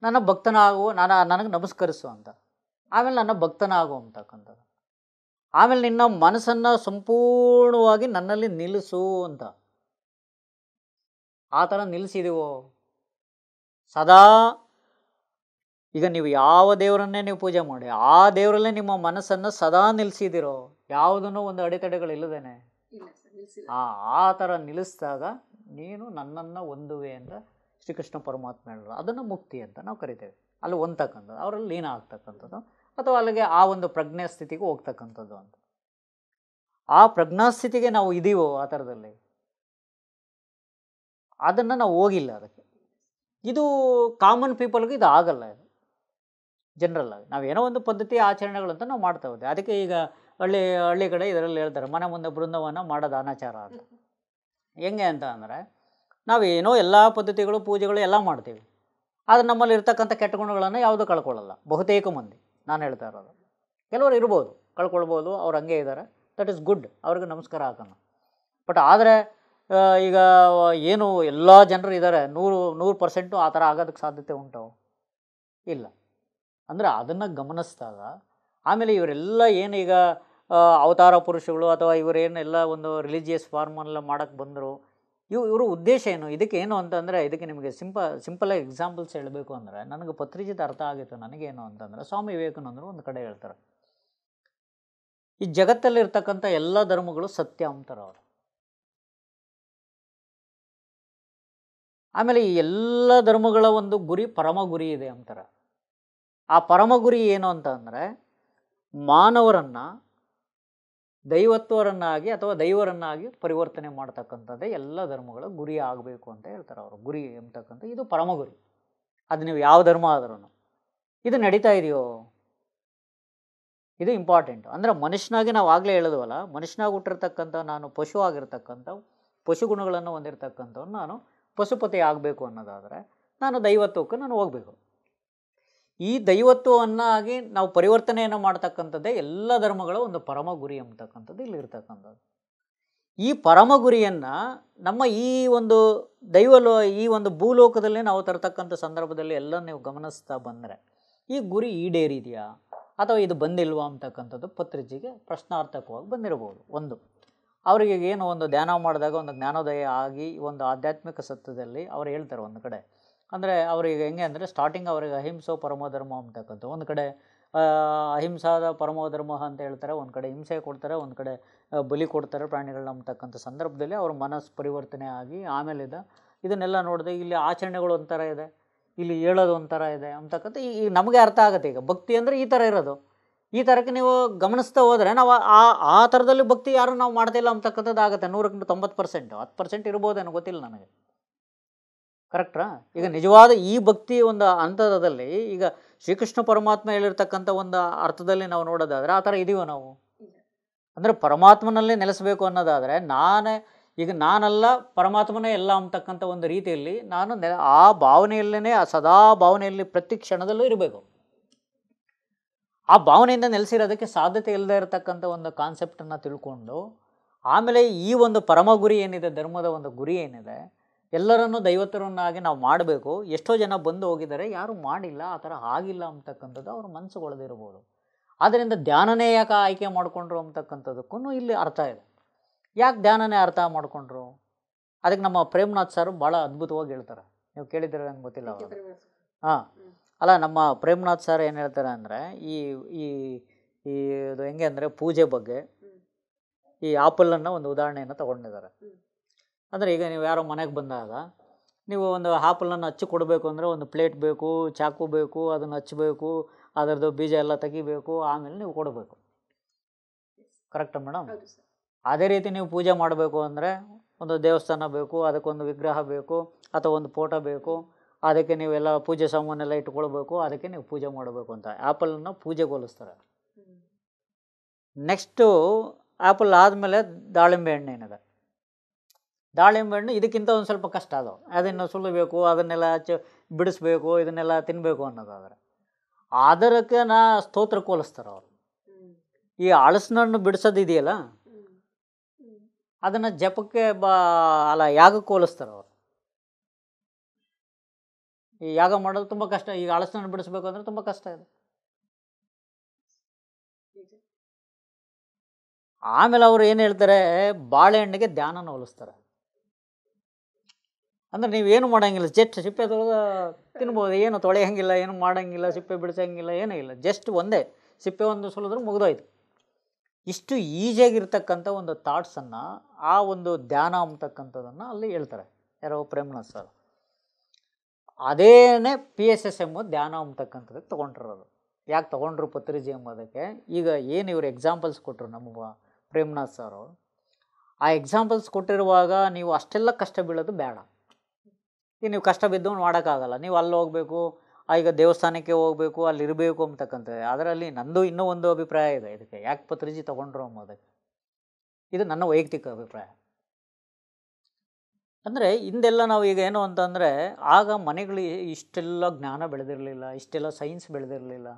ನನ್ನ ಭಕ್ತನಾಗು ನಾನು ನನಗೆ ನಮಸ್ಕರಿಸು ಅಂತ ಆಮೇಲೆ ನನ್ನ ಭಕ್ತನಾಗು ಅಂತಕ್ಕಂಥದ್ದು ಆಮೇಲೆ ನಿನ್ನ ಮನಸ್ಸನ್ನು ಸಂಪೂರ್ಣವಾಗಿ ನನ್ನಲ್ಲಿ ನಿಲ್ಲಿಸು ಅಂತ ಆ ಥರ ನಿಲ್ಲಿಸಿದೀವೋ ಸದಾ ಈಗ ನೀವು ಯಾವ ದೇವರನ್ನೇ ನೀವು ಪೂಜೆ ಮಾಡಿ ಆ ದೇವರಲ್ಲೇ ನಿಮ್ಮ ಮನಸ್ಸನ್ನು ಸದಾ ನಿಲ್ಲಿಸಿದಿರೋ ಯಾವುದನ್ನು ಒಂದು ಅಡೆತಡೆಗಳು ಇಲ್ಲದೇನೆ ಆ ಥರ ನಿಲ್ಲಿಸಿದಾಗ ನೀನು ನನ್ನನ್ನು ಹೊಂದುವೆ ಅಂತ ಶ್ರೀಕೃಷ್ಣ ಪರಮಾತ್ಮ ಹೇಳೋರು ಅದನ್ನು ಮುಕ್ತಿ ಅಂತ ನಾವು ಕರಿತೇವೆ ಅಲ್ಲಿ ಹೊಂದ್ತಕ್ಕಂಥದ್ದು ಅವರಲ್ಲಿ ಲೀನ ಆಗ್ತಕ್ಕಂಥದ್ದು ಅಥವಾ ಅಲ್ಲಿಗೆ ಆ ಒಂದು ಪ್ರಜ್ಞಾ ಸ್ಥಿತಿಗೆ ಹೋಗ್ತಕ್ಕಂಥದ್ದು ಅಂತ ಆ ಪ್ರಜ್ಞಾಸ್ಥಿತಿಗೆ ನಾವು ಇದೀವೋ ಆ ಥರದಲ್ಲಿ ಅದನ್ನು ನಾವು ಹೋಗಿಲ್ಲ ಅದಕ್ಕೆ ಇದು ಕಾಮನ್ ಪೀಪಲ್ಗೂ ಇದು ಆಗಲ್ಲ ಇದು ಜನರಲ್ ಆಗಿ ನಾವು ಏನೋ ಒಂದು ಪದ್ಧತಿ ಆಚರಣೆಗಳಂತ ನಾವು ಮಾಡ್ತಾ ಹೋದೆ ಅದಕ್ಕೆ ಈಗ ಹಳ್ಳಿ ಹಳ್ಳಿ ಕಡೆ ಇದರಲ್ಲಿ ಹೇಳ್ತಾರೆ ಮನೆ ಮುಂದೆ ಬೃಂದವನ ಮಾಡೋದು ಅನಾಚಾರ ಅಂತ ಹೆಂಗೆ ಅಂತ ಅಂದರೆ ನಾವೇನೋ ಎಲ್ಲ ಪದ್ಧತಿಗಳು ಪೂಜೆಗಳು ಎಲ್ಲ ಮಾಡ್ತೀವಿ ಆದರೆ ನಮ್ಮಲ್ಲಿ ಇರ್ತಕ್ಕಂಥ ಕೆಟ್ಟ ಗುಣಗಳನ್ನು ಯಾವುದೂ ಕಳ್ಕೊಳ್ಳಲ್ಲ ಬಹುತೇಕ ಮಂದಿ ನಾನು ಹೇಳ್ತಾ ಇರೋದು ಕೆಲವರು ಇರ್ಬೋದು ಕಳ್ಕೊಳ್ಬೋದು ಅವ್ರು ಹಂಗೆ ಇದ್ದಾರೆ ದಟ್ ಈಸ್ ಗುಡ್ ಅವ್ರಿಗೆ ನಮಸ್ಕಾರ ಹಾಕೋಣ ಬಟ್ ಆದರೆ ಈಗ ಏನು ಎಲ್ಲ ಜನರು ಇದ್ದಾರೆ ನೂರು ನೂರು ಪರ್ಸೆಂಟು ಆ ಥರ ಆಗೋದಕ್ಕೆ ಸಾಧ್ಯತೆ ಉಂಟು ಇಲ್ಲ ಅಂದರೆ ಅದನ್ನು ಗಮನಿಸ್ದಾಗ ಆಮೇಲೆ ಇವರೆಲ್ಲ ಏನು ಈಗ ಅವತಾರ ಪುರುಷಗಳು ಅಥವಾ ಇವರೇನೆಲ್ಲ ಒಂದು ರಿಲಿಜಿಯಸ್ ಫಾರ್ಮನ್ನೆಲ್ಲ ಮಾಡೋಕ್ಕೆ ಬಂದರು ಇವು ಇವರ ಉದ್ದೇಶ ಏನು ಇದಕ್ಕೆ ಏನು ಅಂತಂದರೆ ಇದಕ್ಕೆ ನಿಮಗೆ ಸಿಂಪ ಆಗಿ ಎಕ್ಸಾಂಪಲ್ಸ್ ಹೇಳಬೇಕು ಅಂದರೆ ನನಗೆ ಪತ್ರಿಜಿತ ಅರ್ಥ ಆಗಿತ್ತು ನನಗೇನು ಅಂತಂದರೆ ಸ್ವಾಮಿ ವಿವೇಕಾನಂದರು ಒಂದು ಕಡೆ ಹೇಳ್ತಾರೆ ಈ ಜಗತ್ತಲ್ಲಿರ್ತಕ್ಕಂಥ ಎಲ್ಲ ಧರ್ಮಗಳು ಸತ್ಯ ಅಂತಾರೆ ಅವರು ಆಮೇಲೆ ಈ ಎಲ್ಲ ಧರ್ಮಗಳ ಒಂದು ಗುರಿ ಪರಮ ಗುರಿ ಇದೆ ಅಂತಾರೆ ಆ ಪರಮ ಗುರಿ ಏನು ಅಂತ ಅಂದರೆ ಮಾನವರನ್ನು ದೈವತ್ವರನ್ನಾಗಿ ಅಥವಾ ದೈವರನ್ನಾಗಿ ಪರಿವರ್ತನೆ ಮಾಡ್ತಕ್ಕಂಥದ್ದೇ ಎಲ್ಲ ಧರ್ಮಗಳ ಗುರಿ ಆಗಬೇಕು ಅಂತ ಹೇಳ್ತಾರೆ ಅವರು ಗುರಿ ಎಂಬತಕ್ಕಂಥ ಇದು ಪರಮ ಗುರಿ ಅದು ನೀವು ಯಾವ ಧರ್ಮ ಆದ್ರೂ ಇದು ನಡೀತಾ ಇದೆಯೋ ಇದು ಇಂಪಾರ್ಟೆಂಟು ಅಂದರೆ ಮನುಷ್ಯನಾಗಿ ನಾವು ಆಗಲೇ ಹೇಳಿದ್ವಲ್ಲ ಮನುಷ್ಯನಾಗಿ ಹುಟ್ಟಿರ್ತಕ್ಕಂಥ ನಾನು ಪಶು ಆಗಿರ್ತಕ್ಕಂಥ ಪಶು ಗುಣಗಳನ್ನು ಹೊಂದಿರತಕ್ಕಂಥವ್ರು ನಾನು ಪಶುಪತಿ ಆಗಬೇಕು ಅನ್ನೋದಾದರೆ ನಾನು ದೈವತ್ವಕ್ಕೆ ನಾನು ಹೋಗಬೇಕು ಈ ದೈವತ್ವವನ್ನಾಗಿ ನಾವು ಪರಿವರ್ತನೆಯನ್ನು ಮಾಡ್ತಕ್ಕಂಥದ್ದೇ ಎಲ್ಲ ಧರ್ಮಗಳ ಒಂದು ಪರಮ ಗುರಿ ಎಂಬತಕ್ಕಂಥದ್ದು ಇಲ್ಲಿರ್ತಕ್ಕಂಥದ್ದು ಈ ಪರಮ ಗುರಿಯನ್ನು ನಮ್ಮ ಈ ಒಂದು ದೈವಲೋ ಈ ಒಂದು ಭೂಲೋಕದಲ್ಲಿ ನಾವು ತರತಕ್ಕಂಥ ಸಂದರ್ಭದಲ್ಲಿ ಎಲ್ಲ ನೀವು ಗಮನಿಸ್ತಾ ಬಂದರೆ ಈ ಗುರಿ ಈಡೇರಿದೆಯಾ ಅಥವಾ ಇದು ಬಂದಿಲ್ವಾ ಅಂತಕ್ಕಂಥದ್ದು ಪತ್ರಿಜಿಗೆ ಪ್ರಶ್ನಾರ್ಥಕವಾಗಿ ಬಂದಿರಬಹುದು ಒಂದು ಅವರಿಗೆ ಏನು ಒಂದು ಧ್ಯಾನ ಮಾಡಿದಾಗ ಒಂದು ಜ್ಞಾನೋದಯ ಆಗಿ ಒಂದು ಆಧ್ಯಾತ್ಮಿಕ ಸತ್ವದಲ್ಲಿ ಅವ್ರು ಹೇಳ್ತಾರೆ ಒಂದು ಕಡೆ ಅಂದರೆ ಅವ್ರಿಗೆ ಹೆಂಗೆ ಅಂದರೆ ಸ್ಟಾರ್ಟಿಂಗ್ ಅವ್ರಿಗೆ ಅಹಿಂಸೋ ಪರಮೋಧರ್ಮ ಅಂತಕ್ಕಂಥ ಒಂದು ಕಡೆ ಅಹಿಂಸಾದ ಪರಮೋಧರ್ಮ ಅಂತ ಹೇಳ್ತಾರೆ ಒಂದು ಕಡೆ ಹಿಂಸೆ ಕೊಡ್ತಾರೆ ಒಂದು ಕಡೆ ಬಲಿ ಕೊಡ್ತಾರೆ ಪ್ರಾಣಿಗಳನ್ನ ಅಂಬತಕ್ಕಂಥ ಸಂದರ್ಭದಲ್ಲಿ ಅವ್ರ ಮನಸ್ಸು ಪರಿವರ್ತನೆ ಆಗಿ ಆಮೇಲೆ ಇದು ಇದನ್ನೆಲ್ಲ ನೋಡಿದೆ ಇಲ್ಲಿ ಆಚರಣೆಗಳು ಒಂಥರ ಇದೆ ಇಲ್ಲಿ ಹೇಳೋದು ಒಂಥರ ಇದೆ ಅಂತಕ್ಕಂಥ ಈ ನಮಗೆ ಅರ್ಥ ಆಗುತ್ತೆ ಈಗ ಭಕ್ತಿ ಅಂದರೆ ಈ ಥರ ಇರೋದು ಈ ಥರಕ್ಕೆ ನೀವು ಗಮನಿಸ್ತಾ ಹೋದರೆ ನಾವು ಆ ಆ ಥರದಲ್ಲಿ ಭಕ್ತಿ ಯಾರು ನಾವು ಮಾಡ್ತಿಲ್ಲ ಅಂತಕ್ಕಂಥದ್ದು ಆಗುತ್ತೆ ನೂರಕ್ಕಿಂತ ತೊಂಬತ್ತು ಪರ್ಸೆಂಟು ಹತ್ತು ಪರ್ಸೆಂಟ್ ಇರ್ಬೋದೇನೋ ಗೊತ್ತಿಲ್ಲ ನನಗೆ ಕರೆಕ್ಟ್ರಾ ಈಗ ನಿಜವಾದ ಈ ಭಕ್ತಿ ಒಂದು ಹಂತದದಲ್ಲಿ ಈಗ ಶ್ರೀಕೃಷ್ಣ ಪರಮಾತ್ಮ ಹೇಳಿರ್ತಕ್ಕಂಥ ಒಂದು ಅರ್ಥದಲ್ಲಿ ನಾವು ನೋಡೋದಾದರೆ ಆ ಥರ ಇದೀವ ನಾವು ಅಂದರೆ ಪರಮಾತ್ಮನಲ್ಲೇ ನೆಲೆಸಬೇಕು ಅನ್ನೋದಾದರೆ ನಾನೇ ಈಗ ನಾನಲ್ಲ ಪರಮಾತ್ಮನೇ ಎಲ್ಲ ಅಂತಕ್ಕಂಥ ಒಂದು ರೀತಿಯಲ್ಲಿ ನಾನು ಆ ಭಾವನೆಯಲ್ಲೇ ಆ ಸದಾ ಭಾವನೆಯಲ್ಲಿ ಪ್ರತಿ ಕ್ಷಣದಲ್ಲೂ ಇರಬೇಕು ಆ ಭಾವನೆಯಿಂದ ನೆಲೆಸಿರೋದಕ್ಕೆ ಸಾಧ್ಯತೆ ಇಲ್ಲದೆ ಇರತಕ್ಕಂಥ ಒಂದು ಕಾನ್ಸೆಪ್ಟನ್ನು ತಿಳ್ಕೊಂಡು ಆಮೇಲೆ ಈ ಒಂದು ಪರಮ ಗುರಿ ಏನಿದೆ ಧರ್ಮದ ಒಂದು ಗುರಿ ಏನಿದೆ ಎಲ್ಲರನ್ನೂ ದೈವತರನ್ನಾಗಿ ನಾವು ಮಾಡಬೇಕು ಎಷ್ಟೋ ಜನ ಬಂದು ಹೋಗಿದ್ದಾರೆ ಯಾರೂ ಮಾಡಿಲ್ಲ ಆ ಥರ ಆಗಿಲ್ಲ ಅಂತಕ್ಕಂಥದ್ದು ಅವ್ರ ಮನಸ್ಸುಗೊಳ್ದಿರ್ಬೋದು ಆದ್ದರಿಂದ ಧ್ಯಾನನೇ ಯಾಕೆ ಆಯ್ಕೆ ಮಾಡಿಕೊಂಡ್ರು ಅಂತಕ್ಕಂಥದ್ದಕ್ಕೂ ಇಲ್ಲಿ ಅರ್ಥ ಇದೆ ಯಾಕೆ ಧ್ಯಾನನೇ ಅರ್ಥ ಮಾಡಿಕೊಂಡ್ರು ಅದಕ್ಕೆ ನಮ್ಮ ಪ್ರೇಮ್ನಾಥ್ ಸರ್ ಭಾಳ ಅದ್ಭುತವಾಗಿ ಹೇಳ್ತಾರೆ ನೀವು ಕೇಳಿದ್ರೆ ನಂಗೆ ಗೊತ್ತಿಲ್ಲ ಅವರು ಹಾಂ ಅಲ್ಲ ನಮ್ಮ ಪ್ರೇಮನಾಥ್ ಸರ್ ಏನು ಹೇಳ್ತಾರೆ ಅಂದರೆ ಈ ಈ ಈ ಇದು ಹೆಂಗೆ ಅಂದರೆ ಪೂಜೆ ಬಗ್ಗೆ ಈ ಆಪಲನ್ನು ಒಂದು ಉದಾಹರಣೆಯನ್ನು ತಗೊಂಡಿದ್ದಾರೆ ಅಂದರೆ ಈಗ ನೀವು ಯಾರೋ ಮನೆಗೆ ಬಂದಾಗ ನೀವು ಒಂದು ಆ್ಯಪಲನ್ನು ಹಚ್ಚಿ ಕೊಡಬೇಕು ಅಂದರೆ ಒಂದು ಪ್ಲೇಟ್ ಬೇಕು ಚಾಕು ಬೇಕು ಅದನ್ನು ಹಚ್ಚಬೇಕು ಅದರದ್ದು ಬೀಜ ಎಲ್ಲ ತೆಗಿಬೇಕು ಆಮೇಲೆ ನೀವು ಕೊಡಬೇಕು ಕರೆಕ್ಟಾ ಮೇಡಮ್ ಅದೇ ರೀತಿ ನೀವು ಪೂಜೆ ಮಾಡಬೇಕು ಅಂದರೆ ಒಂದು ದೇವಸ್ಥಾನ ಬೇಕು ಅದಕ್ಕೊಂದು ವಿಗ್ರಹ ಬೇಕು ಅಥವಾ ಒಂದು ಫೋಟೋ ಬೇಕು ಅದಕ್ಕೆ ನೀವೆಲ್ಲ ಪೂಜೆ ಸಾಮಾನೆಲ್ಲ ಇಟ್ಕೊಳ್ಬೇಕು ಅದಕ್ಕೆ ನೀವು ಪೂಜೆ ಮಾಡಬೇಕು ಅಂತ ಆ್ಯಪಲನ್ನು ಪೂಜೆಗೊಲಿಸ್ತಾರೆ ನೆಕ್ಸ್ಟು ಆ್ಯಪಲ್ ಆದಮೇಲೆ ದಾಳಿಂಬೆ ಹಣ್ಣು ಏನಿದೆ ದಾಳಿಂಬೆ ಹಣ್ಣು ಇದಕ್ಕಿಂತ ಒಂದು ಸ್ವಲ್ಪ ಕಷ್ಟ ಅದು ಅದನ್ನು ಸುಳ್ಳಬೇಕು ಅದನ್ನೆಲ್ಲ ಚ ಬಿಡಿಸ್ಬೇಕು ಇದನ್ನೆಲ್ಲ ತಿನ್ನಬೇಕು ಅನ್ನೋದಾದ್ರೆ ಆದರಕ್ಕೆ ನಾ ಸ್ತೋತ್ರ ಕೋಲಿಸ್ತಾರೆ ಅವರು ಈ ಹಣ್ಣು ಬಿಡಿಸೋದಿದೆಯಲ್ಲ ಅದನ್ನು ಜಪಕ್ಕೆ ಬಾ ಅಲ್ಲ ಯಾಗ ಕೋಲಿಸ್ತಾರೆ ಅವರು ಈ ಯಾಗ ಮಾಡೋದು ತುಂಬ ಕಷ್ಟ ಈಗ ಹಣ್ಣು ಬಿಡಿಸ್ಬೇಕು ಅಂದರೆ ತುಂಬ ಕಷ್ಟ ಇದೆ ಆಮೇಲೆ ಅವ್ರು ಏನು ಹೇಳ್ತಾರೆ ಬಾಳೆಹಣ್ಣಿಗೆ ಧ್ಯಾನನ ಹೋಲಿಸ್ತಾರೆ ಅಂದರೆ ನೀವೇನು ಮಾಡೋಂಗಿಲ್ಲ ಜಸ್ಟ್ ಸಿಪ್ಪೆ ತೊಳೆದ ತಿನ್ಬೋದು ಏನು ತೊಳೆಯಂಗಿಲ್ಲ ಏನು ಮಾಡೋಂಗಿಲ್ಲ ಸಿಪ್ಪೆ ಬಿಡಿಸೋಂಗಿಲ್ಲ ಏನೂ ಇಲ್ಲ ಜಸ್ಟ್ ಒಂದೇ ಸಿಪ್ಪೆ ಒಂದು ಸುಲಿದ್ರೆ ಮುಗಿದೋಯ್ತು ಇಷ್ಟು ಈಜಿಯಾಗಿರ್ತಕ್ಕಂಥ ಒಂದು ಥಾಟ್ಸನ್ನು ಆ ಒಂದು ಧ್ಯಾನ ಅಂತಕ್ಕಂಥದ್ದನ್ನು ಅಲ್ಲಿ ಹೇಳ್ತಾರೆ ಯಾರೋ ಪ್ರೇಮ್ನಾಥ್ ಸರ್ ಅದೇನೇ ಪಿ ಎಸ್ ಎಸ್ ಎಮ್ಮು ಧ್ಯಾನ ಅಂಬತಕ್ಕಂಥದ್ದು ತೊಗೊಂಡಿರೋದು ಯಾಕೆ ತೊಗೊಂಡ್ರು ಪತ್ರಿಜಿ ಎಂಬುದಕ್ಕೆ ಈಗ ಏನು ಇವರು ಎಕ್ಸಾಂಪಲ್ಸ್ ಕೊಟ್ಟರು ನಮ್ಮ ಪ್ರೇಮ್ನಾಥ್ ಸಾರು ಆ ಎಕ್ಸಾಂಪಲ್ಸ್ ಕೊಟ್ಟಿರುವಾಗ ನೀವು ಅಷ್ಟೆಲ್ಲ ಕಷ್ಟ ಬೀಳೋದು ಬೇಡ ಈಗ ನೀವು ಕಷ್ಟ ಬಿದ್ದವನು ಮಾಡೋಕ್ಕಾಗಲ್ಲ ನೀವು ಅಲ್ಲಿ ಹೋಗಬೇಕು ಈಗ ದೇವಸ್ಥಾನಕ್ಕೆ ಹೋಗಬೇಕು ಅಲ್ಲಿ ಇರಬೇಕು ಅಂತಕ್ಕಂಥದ್ದು ಅದರಲ್ಲಿ ನಂದು ಇನ್ನೂ ಒಂದು ಅಭಿಪ್ರಾಯ ಇದೆ ಇದಕ್ಕೆ ಯಾಕೆ ಪತ್ರಿಜಿ ತೊಗೊಂಡ್ರು ಅಂಬೋದಕ್ಕೆ ಇದು ನನ್ನ ವೈಯಕ್ತಿಕ ಅಭಿಪ್ರಾಯ ಅಂದರೆ ಹಿಂದೆಲ್ಲ ನಾವು ಈಗ ಏನು ಅಂತಂದರೆ ಆಗ ಮನೆಗಳು ಇಷ್ಟೆಲ್ಲ ಜ್ಞಾನ ಬೆಳೆದಿರಲಿಲ್ಲ ಇಷ್ಟೆಲ್ಲ ಸೈನ್ಸ್ ಬೆಳೆದಿರಲಿಲ್ಲ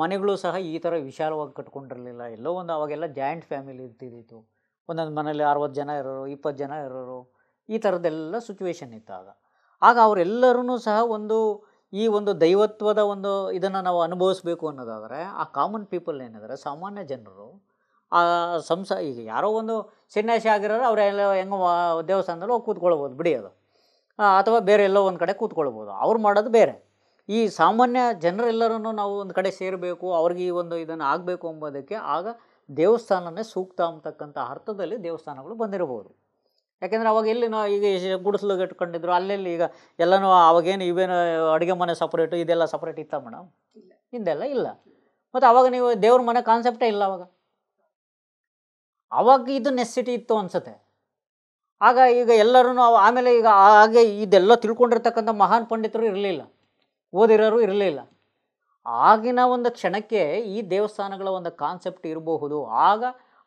ಮನೆಗಳು ಸಹ ಈ ಥರ ವಿಶಾಲವಾಗಿ ಕಟ್ಕೊಂಡಿರಲಿಲ್ಲ ಎಲ್ಲೋ ಒಂದು ಅವಾಗೆಲ್ಲ ಜಾಯಿಂಟ್ ಫ್ಯಾಮಿಲಿ ಇರ್ತಿದ್ದಿತ್ತು ಒಂದೊಂದು ಮನೇಲಿ ಅರವತ್ತು ಜನ ಇರೋರು ಇಪ್ಪತ್ತು ಜನ ಇರೋರು ಈ ಥರದ್ದೆಲ್ಲ ಸಿಚುವೇಶನ್ ಇತ್ತು ಆಗ ಆಗ ಅವರೆಲ್ಲರೂ ಸಹ ಒಂದು ಈ ಒಂದು ದೈವತ್ವದ ಒಂದು ಇದನ್ನು ನಾವು ಅನುಭವಿಸ್ಬೇಕು ಅನ್ನೋದಾದರೆ ಆ ಕಾಮನ್ ಪೀಪಲ್ ಏನಿದ್ದಾರೆ ಸಾಮಾನ್ಯ ಜನರು ಆ ಸಂಸ ಈಗ ಯಾರೋ ಒಂದು ಸನ್ಯಾಸಿ ಆಗಿರೋರು ಅವರೆಲ್ಲ ಹೆಂಗೋ ದೇವಸ್ಥಾನದಲ್ಲಿ ಹೋಗಿ ಕೂತ್ಕೊಳ್ಬೋದು ಬಿಡಿ ಅದು ಅಥವಾ ಬೇರೆ ಎಲ್ಲೋ ಒಂದು ಕಡೆ ಕೂತ್ಕೊಳ್ಬೋದು ಅವ್ರು ಮಾಡೋದು ಬೇರೆ ಈ ಸಾಮಾನ್ಯ ಜನರೆಲ್ಲರೂ ನಾವು ಒಂದು ಕಡೆ ಸೇರಬೇಕು ಅವ್ರಿಗೆ ಈ ಒಂದು ಇದನ್ನು ಆಗಬೇಕು ಎಂಬುದಕ್ಕೆ ಆಗ ದೇವಸ್ಥಾನವೇ ಸೂಕ್ತ ಅಂತಕ್ಕಂಥ ಅರ್ಥದಲ್ಲಿ ದೇವಸ್ಥಾನಗಳು ಬಂದಿರಬಹುದು ಯಾಕೆಂದರೆ ಅವಾಗ ಎಲ್ಲಿ ನಾವು ಈಗ ಗುಡಿಸಲು ಇಟ್ಕೊಂಡಿದ್ರು ಅಲ್ಲೆಲ್ಲಿ ಈಗ ಎಲ್ಲನೂ ಅವಾಗೇನು ಇವೇನು ಅಡುಗೆ ಮನೆ ಸಪ್ರೇಟು ಇದೆಲ್ಲ ಸಪ್ರೇಟ್ ಇತ್ತ ಮೇಡಮ್ ಹಿಂದೆಲ್ಲ ಇಲ್ಲ ಮತ್ತು ಅವಾಗ ನೀವು ದೇವ್ರ ಮನೆ ಕಾನ್ಸೆಪ್ಟೇ ಇಲ್ಲ ಅವಾಗ ಅವಾಗ ಇದು ನೆಸ್ಸಿಟಿ ಇತ್ತು ಅನ್ಸುತ್ತೆ ಆಗ ಈಗ ಎಲ್ಲರೂ ಆಮೇಲೆ ಈಗ ಹಾಗೆ ಇದೆಲ್ಲ ತಿಳ್ಕೊಂಡಿರ್ತಕ್ಕಂಥ ಮಹಾನ್ ಪಂಡಿತರು ಇರಲಿಲ್ಲ ಓದಿರೋರು ಇರಲಿಲ್ಲ ಆಗಿನ ಒಂದು ಕ್ಷಣಕ್ಕೆ ಈ ದೇವಸ್ಥಾನಗಳ ಒಂದು ಕಾನ್ಸೆಪ್ಟ್ ಇರಬಹುದು ಆಗ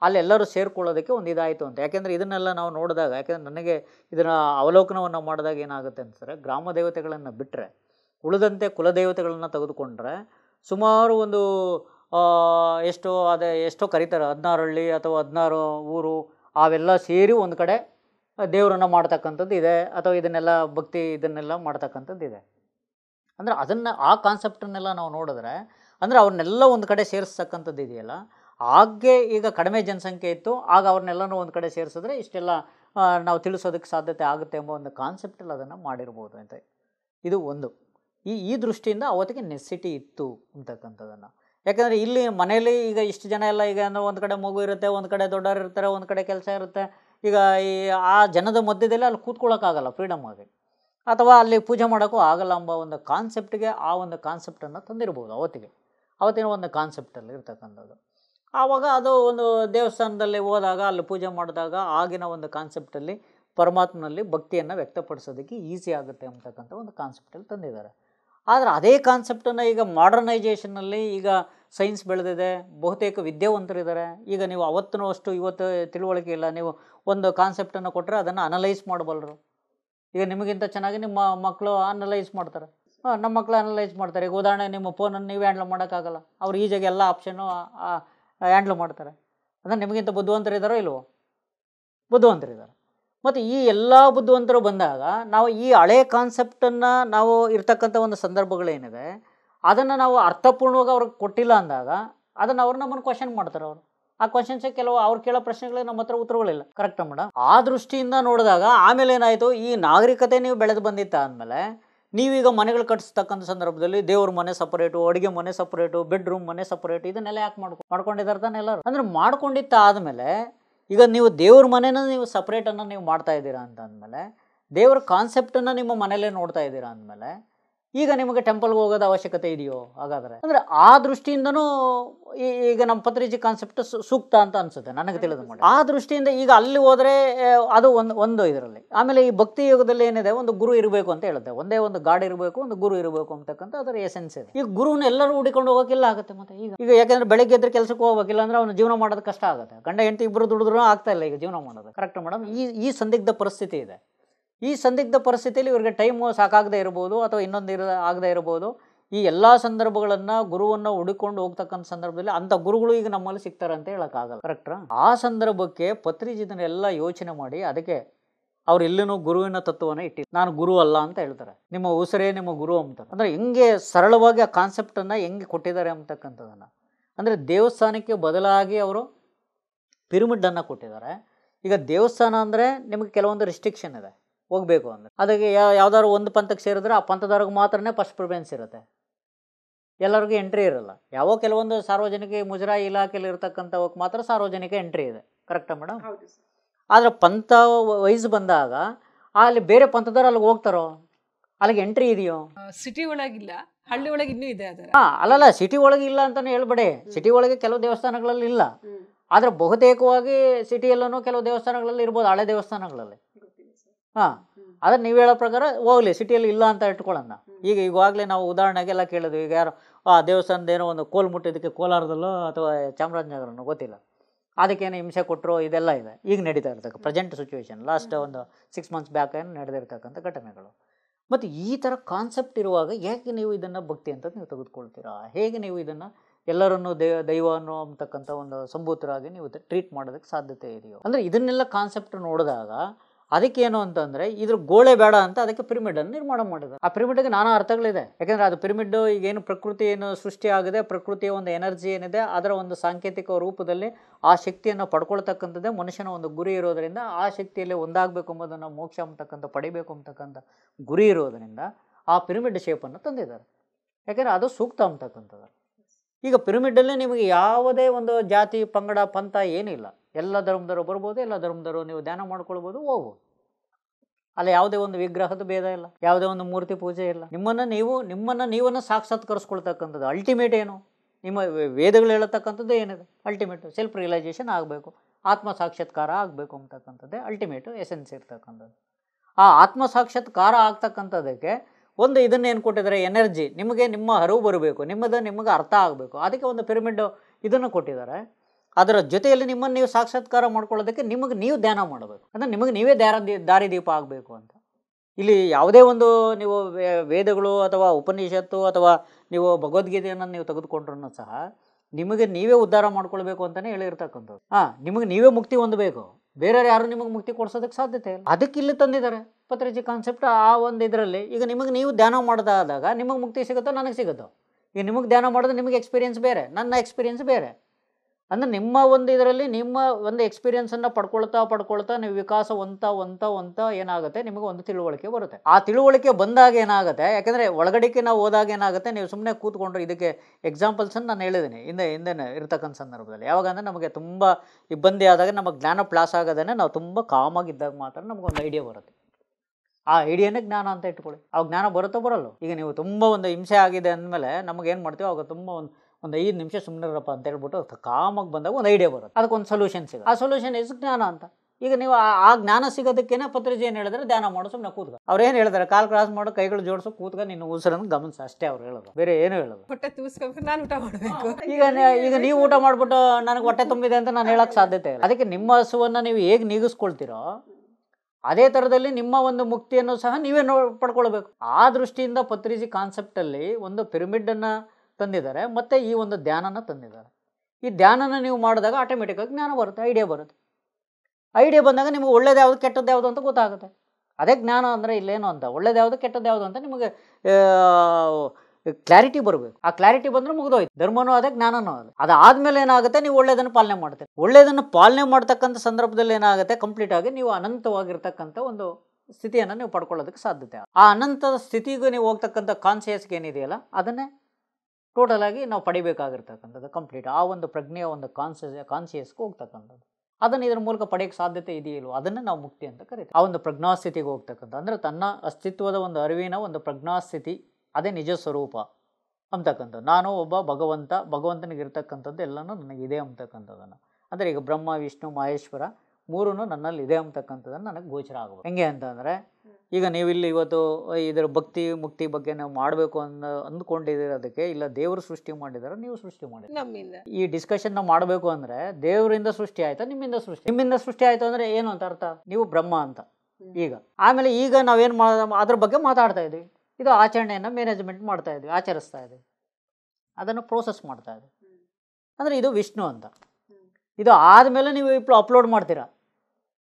ಅಲ್ಲೆಲ್ಲರೂ ಸೇರಿಕೊಳ್ಳೋದಕ್ಕೆ ಒಂದು ಇದಾಯಿತು ಅಂತ ಯಾಕೆಂದರೆ ಇದನ್ನೆಲ್ಲ ನಾವು ನೋಡಿದಾಗ ಯಾಕೆಂದರೆ ನನಗೆ ಇದರ ಅವಲೋಕನವನ್ನು ಮಾಡಿದಾಗ ಏನಾಗುತ್ತೆ ಅಂತಂದರೆ ಗ್ರಾಮ ದೇವತೆಗಳನ್ನು ಬಿಟ್ಟರೆ ಉಳಿದಂತೆ ಕುಲದೇವತೆಗಳನ್ನು ತೆಗೆದುಕೊಂಡ್ರೆ ಸುಮಾರು ಒಂದು ಎಷ್ಟೋ ಅದೇ ಎಷ್ಟೋ ಕರೀತಾರೆ ಹದಿನಾರಳ್ಳಿ ಅಥವಾ ಹದಿನಾರು ಊರು ಅವೆಲ್ಲ ಸೇರಿ ಒಂದು ಕಡೆ ದೇವರನ್ನು ಮಾಡ್ತಕ್ಕಂಥದ್ದು ಇದೆ ಅಥವಾ ಇದನ್ನೆಲ್ಲ ಭಕ್ತಿ ಇದನ್ನೆಲ್ಲ ಮಾಡ್ತಕ್ಕಂಥದ್ದು ಇದೆ ಅಂದರೆ ಅದನ್ನು ಆ ಕಾನ್ಸೆಪ್ಟನ್ನೆಲ್ಲ ನಾವು ನೋಡಿದ್ರೆ ಅಂದರೆ ಅವ್ರನ್ನೆಲ್ಲ ಒಂದು ಕಡೆ ಸೇರಿಸ್ತಕ್ಕಂಥದ್ದು ಇದೆಯಲ್ಲ ಹಾಗೆ ಈಗ ಕಡಿಮೆ ಜನಸಂಖ್ಯೆ ಇತ್ತು ಆಗ ಅವ್ರನ್ನೆಲ್ಲನೂ ಒಂದು ಕಡೆ ಸೇರಿಸಿದ್ರೆ ಇಷ್ಟೆಲ್ಲ ನಾವು ತಿಳಿಸೋದಕ್ಕೆ ಸಾಧ್ಯತೆ ಆಗುತ್ತೆ ಎಂಬ ಒಂದು ಕಾನ್ಸೆಪ್ಟಲ್ಲಿ ಅದನ್ನು ಮಾಡಿರ್ಬೋದು ಅಂತ ಇದು ಒಂದು ಈ ಈ ದೃಷ್ಟಿಯಿಂದ ಅವತ್ತಿಗೆ ನೆಸಿಟಿ ಇತ್ತು ಅಂತಕ್ಕಂಥದ್ದನ್ನು ಯಾಕೆಂದರೆ ಇಲ್ಲಿ ಮನೆಯಲ್ಲಿ ಈಗ ಇಷ್ಟು ಜನ ಎಲ್ಲ ಈಗ ಅಂದರೆ ಒಂದು ಕಡೆ ಮಗು ಇರುತ್ತೆ ಒಂದು ಕಡೆ ದೊಡ್ಡವರು ಇರ್ತಾರೆ ಒಂದು ಕಡೆ ಕೆಲಸ ಇರುತ್ತೆ ಈಗ ಈ ಆ ಜನದ ಮಧ್ಯದಲ್ಲಿ ಅಲ್ಲಿ ಕೂತ್ಕೊಳ್ಳೋಕ್ಕಾಗಲ್ಲ ಫ್ರೀಡಮ್ ಆಗಿ ಅಥವಾ ಅಲ್ಲಿ ಪೂಜೆ ಮಾಡೋಕ್ಕೂ ಆಗಲ್ಲ ಎಂಬ ಒಂದು ಕಾನ್ಸೆಪ್ಟ್ಗೆ ಆ ಒಂದು ಕಾನ್ಸೆಪ್ಟನ್ನು ತಂದಿರ್ಬೋದು ಅವತ್ತಿಗೆ ಅವತ್ತಿನ ಒಂದು ಕಾನ್ಸೆಪ್ಟಲ್ಲಿ ಇರ್ತಕ್ಕಂಥದ್ದು ಆವಾಗ ಅದು ಒಂದು ದೇವಸ್ಥಾನದಲ್ಲಿ ಹೋದಾಗ ಅಲ್ಲಿ ಪೂಜೆ ಮಾಡಿದಾಗ ಆಗಿನ ಒಂದು ಕಾನ್ಸೆಪ್ಟಲ್ಲಿ ಪರಮಾತ್ಮನಲ್ಲಿ ಭಕ್ತಿಯನ್ನು ವ್ಯಕ್ತಪಡಿಸೋದಕ್ಕೆ ಈಸಿ ಆಗುತ್ತೆ ಅಂತಕ್ಕಂಥ ಒಂದು ಕಾನ್ಸೆಪ್ಟಲ್ಲಿ ತಂದಿದ್ದಾರೆ ಆದರೆ ಅದೇ ಕಾನ್ಸೆಪ್ಟನ್ನು ಈಗ ಮಾಡರ್ನೈಜೇಷನ್ನಲ್ಲಿ ಈಗ ಸೈನ್ಸ್ ಬೆಳೆದಿದೆ ಬಹುತೇಕ ವಿದ್ಯಾವಂತರಿದ್ದಾರೆ ಈಗ ನೀವು ಅವತ್ತೂ ಅಷ್ಟು ಇವತ್ತು ತಿಳುವಳಿಕೆ ಇಲ್ಲ ನೀವು ಒಂದು ಕಾನ್ಸೆಪ್ಟನ್ನು ಕೊಟ್ಟರೆ ಅದನ್ನು ಅನಲೈಸ್ ಮಾಡಬಲ್ಲರು ಈಗ ನಿಮಗಿಂತ ಚೆನ್ನಾಗಿ ನಿಮ್ಮ ಮಕ್ಕಳು ಅನಲೈಸ್ ಮಾಡ್ತಾರೆ ನಮ್ಮ ಮಕ್ಕಳು ಅನಲೈಸ್ ಮಾಡ್ತಾರೆ ಈಗ ಉದಾಹರಣೆ ನಿಮ್ಮ ಫೋನನ್ನು ನೀವು ಹ್ಯಾಂಡಲ್ ಮಾಡೋಕ್ಕಾಗಲ್ಲ ಅವ್ರು ಈಜಾಗಿ ಎಲ್ಲ ಆಪ್ಷನ್ನು ಹ್ಯಾಂಡ್ಲ್ ಮಾಡ್ತಾರೆ ಅಂದರೆ ನಿಮಗಿಂತ ಬುದ್ಧಿವಂತರಿದ್ದಾರೋ ಇಲ್ವೋ ಬುದ್ಧಿವಂತರಿದ್ದಾರೆ ಮತ್ತು ಈ ಎಲ್ಲ ಬುದ್ಧಿವಂತರು ಬಂದಾಗ ನಾವು ಈ ಹಳೆ ಕಾನ್ಸೆಪ್ಟನ್ನು ನಾವು ಇರ್ತಕ್ಕಂಥ ಒಂದು ಸಂದರ್ಭಗಳೇನಿದೆ ಅದನ್ನು ನಾವು ಅರ್ಥಪೂರ್ಣವಾಗಿ ಅವ್ರಿಗೆ ಕೊಟ್ಟಿಲ್ಲ ಅಂದಾಗ ಅದನ್ನು ಅವ್ರು ನಮ್ಮನ್ನು ಕ್ವಶನ್ ಮಾಡ್ತಾರೆ ಅವರು ಆ ಕ್ವಶನ್ಸ್ ಕೆಲವು ಅವ್ರು ಕೇಳೋ ಪ್ರಶ್ನೆಗಳಿಗೆ ನಮ್ಮ ಹತ್ರ ಉತ್ತರಗಳಿಲ್ಲ ಕರೆಕ್ಟಾ ಮೇಡಮ್ ಆ ದೃಷ್ಟಿಯಿಂದ ನೋಡಿದಾಗ ಆಮೇಲೆ ಏನಾಯಿತು ಈ ನಾಗರಿಕತೆ ನೀವು ಬೆಳೆದು ಬಂದಿತ್ತ ಅಂದಮೇಲೆ ನೀವೀಗ ಮನೆಗಳು ಕಟ್ಟಿಸ್ತಕ್ಕಂಥ ಸಂದರ್ಭದಲ್ಲಿ ದೇವ್ರ ಮನೆ ಸಪರೇಟು ಅಡುಗೆ ಮನೆ ಸಪ್ರೇಟು ಬೆಡ್ರೂಮ್ ಮನೆ ಸಪ್ರೇಟು ಇದನ್ನೆಲ್ಲ ಯಾಕೆ ಮಾಡ್ಕೊ ಮಾಡ್ಕೊಂಡಿದ್ದಾರೆ ತಾನೆ ಎಲ್ಲರೂ ಅಂದರೆ ಮಾಡ್ಕೊಂಡಿತ್ತ ಆದಮೇಲೆ ಈಗ ನೀವು ದೇವ್ರ ಮನೆನ ನೀವು ಸಪ್ರೇಟನ್ನು ನೀವು ಮಾಡ್ತಾ ಇದ್ದೀರಾ ಅಂತ ಅಂದಮೇಲೆ ದೇವ್ರ ಕಾನ್ಸೆಪ್ಟನ್ನು ನಿಮ್ಮ ಮನೇಲೇ ನೋಡ್ತಾ ಇದ್ದೀರಾ ಅಂದಮೇಲೆ ಈಗ ನಿಮಗೆ ಟೆಂಪಲ್ಗೆ ಹೋಗೋದ ಅವಶ್ಯಕತೆ ಇದೆಯೋ ಹಾಗಾದರೆ ಅಂದರೆ ಆ ದೃಷ್ಟಿಯಿಂದನೂ ಈಗ ನಮ್ಮ ಪತ್ರಿಜಿ ಕಾನ್ಸೆಪ್ಟ್ ಸೂಕ್ತ ಅಂತ ಅನಿಸುತ್ತೆ ನನಗೆ ತಿಳಿದು ಮಾಡಿ ಆ ದೃಷ್ಟಿಯಿಂದ ಈಗ ಅಲ್ಲಿ ಹೋದರೆ ಅದು ಒಂದು ಒಂದು ಇದರಲ್ಲಿ ಆಮೇಲೆ ಈ ಭಕ್ತಿ ಯೋಗದಲ್ಲಿ ಏನಿದೆ ಒಂದು ಗುರು ಇರಬೇಕು ಅಂತ ಹೇಳುತ್ತೆ ಒಂದೇ ಒಂದು ಗಾಡ್ ಇರಬೇಕು ಒಂದು ಗುರು ಇರಬೇಕು ಅಂತಕ್ಕಂಥ ಅದರ ಎಸೆನ್ಸ್ ಇದೆ ಈಗ ಗುರುವನ್ನ ಎಲ್ಲರೂ ಹುಡಿಕೊಂಡು ಹೋಗೋಕ್ಕಿಲ್ಲ ಆಗುತ್ತೆ ಮತ್ತೆ ಈಗ ಈಗ ಯಾಕಂದ್ರೆ ಬೆಳಗ್ಗೆ ಎದ್ರೆ ಕೆಲಸಕ್ಕೆ ಹೋಗಬೇಕಿಲ್ಲ ಅಂದ್ರೆ ಅವನು ಜೀವನ ಮಾಡೋದು ಕಷ್ಟ ಆಗುತ್ತೆ ಗಂಡ ಹೆಂಡತಿ ಇಬ್ಬರು ದುಡಿದ್ರು ಆಗ್ತಾ ಇಲ್ಲ ಈಗ ಜೀವನ ಮಾಡೋದು ಕರೆಕ್ಟ್ ಮೇಡಮ್ ಈ ಈ ಸಂದಿಗ್ಧ ಪರಿಸ್ಥಿತಿ ಇದೆ ಈ ಸಂದಿಗ್ಧ ಪರಿಸ್ಥಿತಿಯಲ್ಲಿ ಇವರಿಗೆ ಟೈಮು ಸಾಕಾಗದೇ ಇರ್ಬೋದು ಅಥವಾ ಇನ್ನೊಂದು ಇರ ಆಗದೇ ಇರ್ಬೋದು ಈ ಎಲ್ಲ ಸಂದರ್ಭಗಳನ್ನು ಗುರುವನ್ನು ಹುಡುಕೊಂಡು ಹೋಗ್ತಕ್ಕಂಥ ಸಂದರ್ಭದಲ್ಲಿ ಅಂಥ ಗುರುಗಳು ಈಗ ನಮ್ಮಲ್ಲಿ ಸಿಗ್ತಾರೆ ಅಂತ ಹೇಳೋಕ್ಕಾಗಲ್ಲ ಕರೆಕ್ಟ್ರಾ ಆ ಸಂದರ್ಭಕ್ಕೆ ಪತ್ರಿಜ್ ಯೋಚನೆ ಮಾಡಿ ಅದಕ್ಕೆ ಅವ್ರು ಎಲ್ಲಿನೂ ಗುರುವಿನ ತತ್ವವನ್ನು ಇಟ್ಟಿ ನಾನು ಗುರು ಅಲ್ಲ ಅಂತ ಹೇಳ್ತಾರೆ ನಿಮ್ಮ ಉಸಿರೇ ನಿಮ್ಮ ಗುರು ಅಂತ ಅಂದರೆ ಹೆಂಗೆ ಸರಳವಾಗಿ ಆ ಕಾನ್ಸೆಪ್ಟನ್ನು ಹೆಂಗೆ ಕೊಟ್ಟಿದ್ದಾರೆ ಅಂತಕ್ಕಂಥದ್ದನ್ನು ಅಂದರೆ ದೇವಸ್ಥಾನಕ್ಕೆ ಬದಲಾಗಿ ಅವರು ಪಿರಿಮಿಡನ್ನು ಕೊಟ್ಟಿದ್ದಾರೆ ಈಗ ದೇವಸ್ಥಾನ ಅಂದರೆ ನಿಮಗೆ ಕೆಲವೊಂದು ರಿಸ್ಟ್ರಿಕ್ಷನ್ ಇದೆ ಹೋಗಬೇಕು ಅಂದರೆ ಅದಕ್ಕೆ ಯಾವ್ದಾದ್ರು ಒಂದು ಪಂಥಕ್ಕೆ ಸೇರಿದ್ರೆ ಆ ಪಂಥದವ್ರಿಗೆ ಮಾತ್ರನೇ ಫಸ್ಟ್ ಪ್ರಿಫರೆನ್ಸ್ ಇರುತ್ತೆ ಎಲ್ಲರಿಗೂ ಎಂಟ್ರಿ ಇರಲ್ಲ ಯಾವೋ ಕೆಲವೊಂದು ಸಾರ್ವಜನಿಕ ಮುಜರಾಯಿ ಇಲಾಖೆಯಲ್ಲಿ ಇರತಕ್ಕಂಥವಕ್ಕೆ ಮಾತ್ರ ಸಾರ್ವಜನಿಕ ಎಂಟ್ರಿ ಇದೆ ಕರೆಕ್ಟಾ ಮೇಡಮ್ ಆದರೆ ಪಂಥ ವಯಸ್ಸು ಬಂದಾಗ ಅಲ್ಲಿ ಬೇರೆ ಪಂಥದವ್ರು ಅಲ್ಲಿಗೆ ಹೋಗ್ತಾರೋ ಅಲ್ಲಿಗೆ ಎಂಟ್ರಿ ಇದೆಯೋ ಸಿಟಿ ಒಳಗಿಲ್ಲ ಹಳ್ಳಿ ಒಳಗೆ ಇನ್ನೂ ಇದೆ ಹಾಂ ಅಲ್ಲಲ್ಲ ಸಿಟಿ ಒಳಗೆ ಇಲ್ಲ ಅಂತಾನೆ ಹೇಳ್ಬೇಡಿ ಸಿಟಿ ಒಳಗೆ ಕೆಲವು ದೇವಸ್ಥಾನಗಳಲ್ಲಿ ಇಲ್ಲ ಆದರೆ ಬಹುತೇಕವಾಗಿ ಸಿಟಿಯಲ್ಲೂ ಕೆಲವು ದೇವಸ್ಥಾನಗಳಲ್ಲಿ ಇರ್ಬೋದು ಹಳೆ ದೇವಸ್ಥಾನಗಳಲ್ಲಿ ಹಾಂ ಅದನ್ನು ನೀವು ಹೇಳೋ ಪ್ರಕಾರ ಹೋಗಲಿ ಸಿಟಿಯಲ್ಲಿ ಇಲ್ಲ ಅಂತ ಇಟ್ಕೊಳ್ಳೋಣ ಈಗ ಈಗಾಗಲೇ ನಾವು ಉದಾಹರಣೆಗೆಲ್ಲ ಕೇಳಿದ್ವಿ ಈಗ ಯಾರು ಆ ದೇವಸ್ಥಾನದ ಏನೋ ಒಂದು ಕೋಲ್ ಮುಟ್ಟಿದ್ದಕ್ಕೆ ಕೋಲಾರದಲ್ಲೋ ಅಥವಾ ಚಾಮರಾಜನಗರನೋ ಗೊತ್ತಿಲ್ಲ ಅದಕ್ಕೇನು ಹಿಂಸೆ ಕೊಟ್ಟರು ಇದೆಲ್ಲ ಇದೆ ಈಗ ನಡೀತಾ ಇರ್ತಕ್ಕ ಪ್ರೆಸೆಂಟ್ ಸಿಚುವೇಶನ್ ಲಾಸ್ಟ್ ಒಂದು ಸಿಕ್ಸ್ ಮಂತ್ಸ್ ಬ್ಯಾಕ್ ಏನು ನಡೆದಿರ್ತಕ್ಕಂಥ ಘಟನೆಗಳು ಮತ್ತು ಈ ಥರ ಕಾನ್ಸೆಪ್ಟ್ ಇರುವಾಗ ಯಾಕೆ ನೀವು ಇದನ್ನು ಭಕ್ತಿ ಅಂತ ನೀವು ತೆಗೆದುಕೊಳ್ತೀರಾ ಹೇಗೆ ನೀವು ಇದನ್ನು ಎಲ್ಲರನ್ನು ದೇವ ಅನ್ನೋ ಅಂತಕ್ಕಂಥ ಒಂದು ಸಂಭೂತರಾಗಿ ನೀವು ಟ್ರೀಟ್ ಮಾಡೋದಕ್ಕೆ ಸಾಧ್ಯತೆ ಇದೆಯೋ ಅಂದರೆ ಇದನ್ನೆಲ್ಲ ಕಾನ್ಸೆಪ್ಟ್ ನೋಡಿದಾಗ ಅದಕ್ಕೇನು ಅಂತಂದರೆ ಇದ್ರ ಗೋಳೆ ಬೇಡ ಅಂತ ಅದಕ್ಕೆ ಪಿರಮಿಡನ್ನು ನಿರ್ಮಾಣ ಮಾಡಿದ್ದಾರೆ ಆ ಪಿರಮಿಡ್ಗೆ ನಾನಾ ಅರ್ಥಗಳಿದೆ ಯಾಕೆಂದರೆ ಅದು ಪಿರಮಿಡ್ ಈಗೇನು ಪ್ರಕೃತಿ ಏನು ಸೃಷ್ಟಿ ಆಗಿದೆ ಪ್ರಕೃತಿಯ ಒಂದು ಎನರ್ಜಿ ಏನಿದೆ ಅದರ ಒಂದು ಸಾಂಕೇತಿಕ ರೂಪದಲ್ಲಿ ಆ ಶಕ್ತಿಯನ್ನು ಪಡ್ಕೊಳ್ತಕ್ಕಂಥದ್ದೇ ಮನುಷ್ಯನ ಒಂದು ಗುರಿ ಇರೋದರಿಂದ ಆ ಶಕ್ತಿಯಲ್ಲಿ ಒಂದಾಗಬೇಕು ಎಂಬುದನ್ನು ಮೋಕ್ಷ ಅಂತಕ್ಕಂಥ ಪಡಿಬೇಕು ಅಂತಕ್ಕಂಥ ಗುರಿ ಇರೋದರಿಂದ ಆ ಪಿರಿಮಿಡ್ ಶೇಪನ್ನು ತಂದಿದ್ದಾರೆ ಯಾಕೆಂದರೆ ಅದು ಸೂಕ್ತ ಅಂತಕ್ಕಂಥದ್ದು ಈಗ ಪಿರಮಿಡಲ್ಲೇ ನಿಮಗೆ ಯಾವುದೇ ಒಂದು ಜಾತಿ ಪಂಗಡ ಪಂಥ ಏನಿಲ್ಲ ಎಲ್ಲ ಧರ್ಮದವರು ಬರ್ಬೋದು ಎಲ್ಲ ಧರ್ಮದವರು ನೀವು ಧ್ಯಾನ ಮಾಡ್ಕೊಳ್ಬೋದು ಹೋಗ್ಬೋದು ಅಲ್ಲ ಯಾವುದೇ ಒಂದು ವಿಗ್ರಹದ ಭೇದ ಇಲ್ಲ ಯಾವುದೇ ಒಂದು ಮೂರ್ತಿ ಪೂಜೆ ಇಲ್ಲ ನಿಮ್ಮನ್ನು ನೀವು ನಿಮ್ಮನ್ನು ನೀವನ್ನು ಸಾಕ್ಷಾತ್ಕರಿಸ್ಕೊಳ್ತಕ್ಕಂಥದ್ದು ಅಲ್ಟಿಮೇಟ್ ಏನು ನಿಮ್ಮ ವೇದಗಳು ಹೇಳತಕ್ಕಂಥದ್ದು ಏನಿದೆ ಅಲ್ಟಿಮೇಟು ಸೆಲ್ಫ್ ರಿಯಲೈಸೇಷನ್ ಆಗಬೇಕು ಆತ್ಮ ಸಾಕ್ಷಾತ್ಕಾರ ಆಗಬೇಕು ಅಂತಕ್ಕಂಥದ್ದೇ ಅಲ್ಟಿಮೇಟು ಎಸೆನ್ಸ್ ಇರ್ತಕ್ಕಂಥದ್ದು ಆ ಆತ್ಮ ಸಾಕ್ಷಾತ್ಕಾರ ಆಗ್ತಕ್ಕಂಥದ್ದಕ್ಕೆ ಒಂದು ಏನು ಕೊಟ್ಟಿದ್ದಾರೆ ಎನರ್ಜಿ ನಿಮಗೆ ನಿಮ್ಮ ಅರಿವು ಬರಬೇಕು ನಿಮ್ಮದು ನಿಮಗೆ ಅರ್ಥ ಆಗಬೇಕು ಅದಕ್ಕೆ ಒಂದು ಪಿರಮಿಡ್ ಇದನ್ನು ಕೊಟ್ಟಿದ್ದಾರೆ ಅದರ ಜೊತೆಯಲ್ಲಿ ನಿಮ್ಮನ್ನು ನೀವು ಸಾಕ್ಷಾತ್ಕಾರ ಮಾಡ್ಕೊಳ್ಳೋದಕ್ಕೆ ನಿಮಗೆ ನೀವು ಧ್ಯಾನ ಮಾಡಬೇಕು ಅಂದರೆ ನಿಮಗೆ ನೀವೇ ದಾರ ದಾರಿದೀಪ ಆಗಬೇಕು ಅಂತ ಇಲ್ಲಿ ಯಾವುದೇ ಒಂದು ನೀವು ವೇದಗಳು ಅಥವಾ ಉಪನಿಷತ್ತು ಅಥವಾ ನೀವು ಭಗವದ್ಗೀತೆಯನ್ನು ನೀವು ತೆಗೆದುಕೊಂಡ್ರೂ ಸಹ ನಿಮಗೆ ನೀವೇ ಉದ್ಧಾರ ಮಾಡ್ಕೊಳ್ಬೇಕು ಅಂತಲೇ ಹೇಳಿರ್ತಕ್ಕಂಥದ್ದು ಹಾಂ ನಿಮಗೆ ನೀವೇ ಮುಕ್ತಿ ಹೊಂದಬೇಕು ಬೇರೆಯವ್ರು ಯಾರು ನಿಮಗೆ ಮುಕ್ತಿ ಕೊಡ್ಸೋದಕ್ಕೆ ಸಾಧ್ಯತೆ ಇಲ್ಲ ಅದಕ್ಕೆ ಇಲ್ಲಿ ತಂದಿದ್ದಾರೆ ಪತ್ರಿಜಿ ಕಾನ್ಸೆಪ್ಟ್ ಆ ಒಂದು ಇದರಲ್ಲಿ ಈಗ ನಿಮಗೆ ನೀವು ಧ್ಯಾನ ಮಾಡಿದಾದಾಗ ನಿಮಗೆ ಮುಕ್ತಿ ಸಿಗುತ್ತೋ ನನಗೆ ಸಿಗುತ್ತೋ ಈಗ ನಿಮಗೆ ಧ್ಯಾನ ಮಾಡಿದ್ರೆ ನಿಮಗೆ ಎಕ್ಸ್ಪೀರಿಯೆನ್ಸ್ ಬೇರೆ ನನ್ನ ಎಕ್ಸ್ಪೀರಿಯನ್ಸ್ ಬೇರೆ ಅಂದರೆ ನಿಮ್ಮ ಒಂದು ಇದರಲ್ಲಿ ನಿಮ್ಮ ಒಂದು ಎಕ್ಸ್ಪೀರಿಯನ್ಸನ್ನು ಪಡ್ಕೊಳ್ತಾ ಪಡ್ಕೊಳ್ತಾ ನೀವು ವಿಕಾಸ ಹೊಂತ ಒಂತ ಒಂತ ಏನಾಗುತ್ತೆ ನಿಮಗೆ ಒಂದು ತಿಳುವಳಿಕೆ ಬರುತ್ತೆ ಆ ತಿಳುವಳಿಕೆ ಬಂದಾಗ ಏನಾಗುತ್ತೆ ಯಾಕೆಂದರೆ ಒಳಗಡೆಗೆ ನಾವು ಹೋದಾಗ ಏನಾಗುತ್ತೆ ನೀವು ಸುಮ್ಮನೆ ಕೂತ್ಕೊಂಡ್ರೆ ಇದಕ್ಕೆ ಎಕ್ಸಾಂಪಲ್ಸನ್ನು ನಾನು ಹೇಳಿದ್ದೀನಿ ಹಿಂದೆ ಹಿಂದೆ ಇರತಕ್ಕಂಥ ಸಂದರ್ಭದಲ್ಲಿ ಯಾವಾಗ ಅಂದರೆ ನಮಗೆ ತುಂಬ ಇಬ್ಬಂದಿ ಆದಾಗ ನಮಗೆ ಜ್ಞಾನ ಪ್ಲಾಸ್ ಆಗೋದೇ ನಾವು ತುಂಬ ಕಾಮಾಗಿದ್ದಾಗ ಮಾತ್ರ ಒಂದು ಐಡಿಯಾ ಬರುತ್ತೆ ಆ ಐಡಿಯಾನೇ ಜ್ಞಾನ ಅಂತ ಇಟ್ಕೊಳ್ಳಿ ಅವಾಗ ಜ್ಞಾನ ಬರುತ್ತೋ ಬರಲ್ಲ ಈಗ ನೀವು ತುಂಬ ಒಂದು ಹಿಂಸೆ ಆಗಿದೆ ಅಂದಮೇಲೆ ನಮಗೇನು ಮಾಡ್ತೀವಿ ಅವಾಗ ತುಂಬ ಒಂದು ಒಂದು ಐದು ನಿಮಿಷ ಸುಮ್ಮನಿರಪ್ಪ ಅಂತ ಹೇಳ್ಬಿಟ್ಟು ಕಾಮಾಗಿ ಬಂದಾಗ ಒಂದು ಐಡಿಯಾ ಬರುತ್ತೆ ಅದಕ್ಕೊಂದು ಸೊಲ್ಯೂಷನ್ ಸಿಗುತ್ತೆ ಆ ಸೊಲ್ಯೂಷನ್ ಇಸ್ ಜ್ಞಾನ ಅಂತ ಈಗ ನೀವು ಆ ಜ್ಞಾನ ಸಿಗೋದಕ್ಕೇನೆ ಪತ್ರಿಜಿ ಏನು ಹೇಳಿದ್ರೆ ಧ್ಯಾನ ಮಾಡೋ ಸುಮ್ಮನೆ ಕೂತ್ಕ ಅವ್ರು ಏನು ಹೇಳ್ತಾರೆ ಕಾಲ್ ಕ್ರಾಸ್ ಮಾಡೋ ಕೈಗಳು ಜೋಡಿಸೋ ಕೂತ್ಕ ನಿನ್ನ ಉಸಿರನ್ನು ಗಮನಿಸ ಅಷ್ಟೇ ಅವ್ರು ಹೇಳೋದು ಬೇರೆ ಏನು ಹೇಳೋದು ಹೊಟ್ಟೆ ತೂಸ್ಕೊಂಡು ನಾನು ಊಟ ಮಾಡಬೇಕು ಈಗ ಈಗ ನೀವು ಊಟ ಮಾಡಿಬಿಟ್ಟು ನನಗೆ ಹೊಟ್ಟೆ ತುಂಬಿದೆ ಅಂತ ನಾನು ಹೇಳೋಕ್ಕೆ ಸಾಧ್ಯತೆ ಇಲ್ಲ ಅದಕ್ಕೆ ನಿಮ್ಮ ಹಸುವನ್ನು ನೀವು ಹೇಗೆ ನೀಗಿಸ್ಕೊಳ್ತೀರೋ ಅದೇ ಥರದಲ್ಲಿ ನಿಮ್ಮ ಒಂದು ಮುಕ್ತಿಯನ್ನು ಸಹ ನೀವೇ ನೋ ಪಡ್ಕೊಳ್ಬೇಕು ಆ ದೃಷ್ಟಿಯಿಂದ ಪತ್ರಿಜಿ ಕಾನ್ಸೆಪ್ಟಲ್ಲಿ ಒಂದು ಪಿರಮಿಡನ್ನು ತಂದಿದ್ದಾರೆ ಮತ್ತು ಈ ಒಂದು ಧ್ಯಾನನ ತಂದಿದ್ದಾರೆ ಈ ಧ್ಯಾನನ ನೀವು ಮಾಡಿದಾಗ ಆಟೋಮೆಟಿಕ್ಕಾಗಿ ಜ್ಞಾನ ಬರುತ್ತೆ ಐಡಿಯಾ ಬರುತ್ತೆ ಐಡಿಯಾ ಬಂದಾಗ ನಿಮಗೆ ಒಳ್ಳೇದು ಯಾವುದು ಕೆಟ್ಟದ್ದು ಯಾವುದು ಅಂತ ಗೊತ್ತಾಗುತ್ತೆ ಅದೇ ಜ್ಞಾನ ಅಂದರೆ ಇಲ್ಲೇನು ಅಂತ ಒಳ್ಳೇದು ಯಾವುದು ಕೆಟ್ಟದ್ದು ಯಾವುದು ಅಂತ ನಿಮಗೆ ಕ್ಲಾರಿಟಿ ಬರಬೇಕು ಆ ಕ್ಲಾರಿಟಿ ಬಂದರೆ ಮುಗಿದೋಯ್ತು ಧರ್ಮನೂ ಅದೇ ಜ್ಞಾನನೂ ಅದು ಅದಾದಮೇಲೆ ಏನಾಗುತ್ತೆ ನೀವು ಒಳ್ಳೇದನ್ನು ಪಾಲನೆ ಮಾಡ್ತೀರಿ ಒಳ್ಳೇದನ್ನು ಪಾಲನೆ ಮಾಡ್ತಕ್ಕಂಥ ಸಂದರ್ಭದಲ್ಲಿ ಏನಾಗುತ್ತೆ ಕಂಪ್ಲೀಟಾಗಿ ನೀವು ಅನಂತವಾಗಿರ್ತಕ್ಕಂಥ ಒಂದು ಸ್ಥಿತಿಯನ್ನು ನೀವು ಪಡ್ಕೊಳ್ಳೋದಕ್ಕೆ ಸಾಧ್ಯತೆ ಆ ಅನಂತದ ಸ್ಥಿತಿಗೂ ನೀವು ಹೋಗ್ತಕ್ಕಂಥ ಕಾನ್ಸಿಯಸ್ಗೆ ಏನಿದೆಯಲ್ಲ ಅದನ್ನೇ ಟೋಟಲಾಗಿ ನಾವು ಪಡಿಬೇಕಾಗಿರ್ತಕ್ಕಂಥದ್ದು ಕಂಪ್ಲೀಟ್ ಆ ಒಂದು ಪ್ರಜ್ಞೆಯ ಒಂದು ಕಾನ್ಸಿಯ ಕಾನ್ಸಿಯಸ್ಗೆ ಹೋಗ್ತಕ್ಕಂಥದ್ದು ಅದನ್ನು ಇದರ ಮೂಲಕ ಪಡೆಯೋಕ್ಕೆ ಸಾಧ್ಯತೆ ಇದೆಯಲ್ಲೋ ಅದನ್ನು ನಾವು ಮುಕ್ತಿ ಅಂತ ಕರಿತೀವಿ ಆ ಒಂದು ಪ್ರಜ್ಞಾಸ್ಥಿತಿಗೆ ಹೋಗ್ತಕ್ಕಂಥ ಅಂದರೆ ತನ್ನ ಅಸ್ತಿತ್ವದ ಒಂದು ಅರಿವಿನ ಒಂದು ಪ್ರಜ್ಞಾಸ್ಥಿತಿ ಅದೇ ನಿಜ ಸ್ವರೂಪ ಅಂತಕ್ಕಂಥದ್ದು ನಾನು ಒಬ್ಬ ಭಗವಂತ ಭಗವಂತನಿಗೆ ಇರ್ತಕ್ಕಂಥದ್ದು ಎಲ್ಲನೂ ನನಗಿದೆ ಅಂತಕ್ಕಂಥದ್ದನ್ನು ಅಂದರೆ ಈಗ ಬ್ರಹ್ಮ ವಿಷ್ಣು ಮಹೇಶ್ವರ ಮೂರೂ ನನ್ನಲ್ಲಿದೆ ಅಂತಕ್ಕಂಥದ್ದನ್ನು ನನಗೆ ಗೋಚರ ಆಗಬೇಕು ಹೆಂಗೆ ಅಂತಂದರೆ ಈಗ ನೀವಿಲ್ಲಿ ಇವತ್ತು ಇದರ ಭಕ್ತಿ ಮುಕ್ತಿ ಬಗ್ಗೆ ನಾವು ಮಾಡಬೇಕು ಅನ್ನೋ ಅದಕ್ಕೆ ಇಲ್ಲ ದೇವರು ಸೃಷ್ಟಿ ಮಾಡಿದಾರೆ ನೀವು ಸೃಷ್ಟಿ ಮಾಡಿ ಈ ಡಿಸ್ಕಷನ್ ನಾವು ಮಾಡಬೇಕು ಅಂದರೆ ದೇವರಿಂದ ಸೃಷ್ಟಿ ಆಯ್ತಾ ನಿಮ್ಮಿಂದ ಸೃಷ್ಟಿ ನಿಮ್ಮಿಂದ ಸೃಷ್ಟಿ ಆಯ್ತು ಅಂದರೆ ಏನು ಅಂತ ಅರ್ಥ ನೀವು ಬ್ರಹ್ಮ ಅಂತ ಈಗ ಆಮೇಲೆ ಈಗ ನಾವೇನು ಮಾಡ ಅದ್ರ ಬಗ್ಗೆ ಮಾತಾಡ್ತಾ ಇದ್ವಿ ಇದು ಆಚರಣೆಯನ್ನು ಮ್ಯಾನೇಜ್ಮೆಂಟ್ ಮಾಡ್ತಾ ಇದ್ವಿ ಆಚರಿಸ್ತಾ ಇದ್ವಿ ಅದನ್ನು ಪ್ರೋಸೆಸ್ ಮಾಡ್ತಾ ಇದ್ವಿ ಅಂದರೆ ಇದು ವಿಷ್ಣು ಅಂತ ಇದು ಆದಮೇಲೆ ನೀವು ಇಪ್ಲೋ ಅಪ್ಲೋಡ್ ಮಾಡ್ತೀರಾ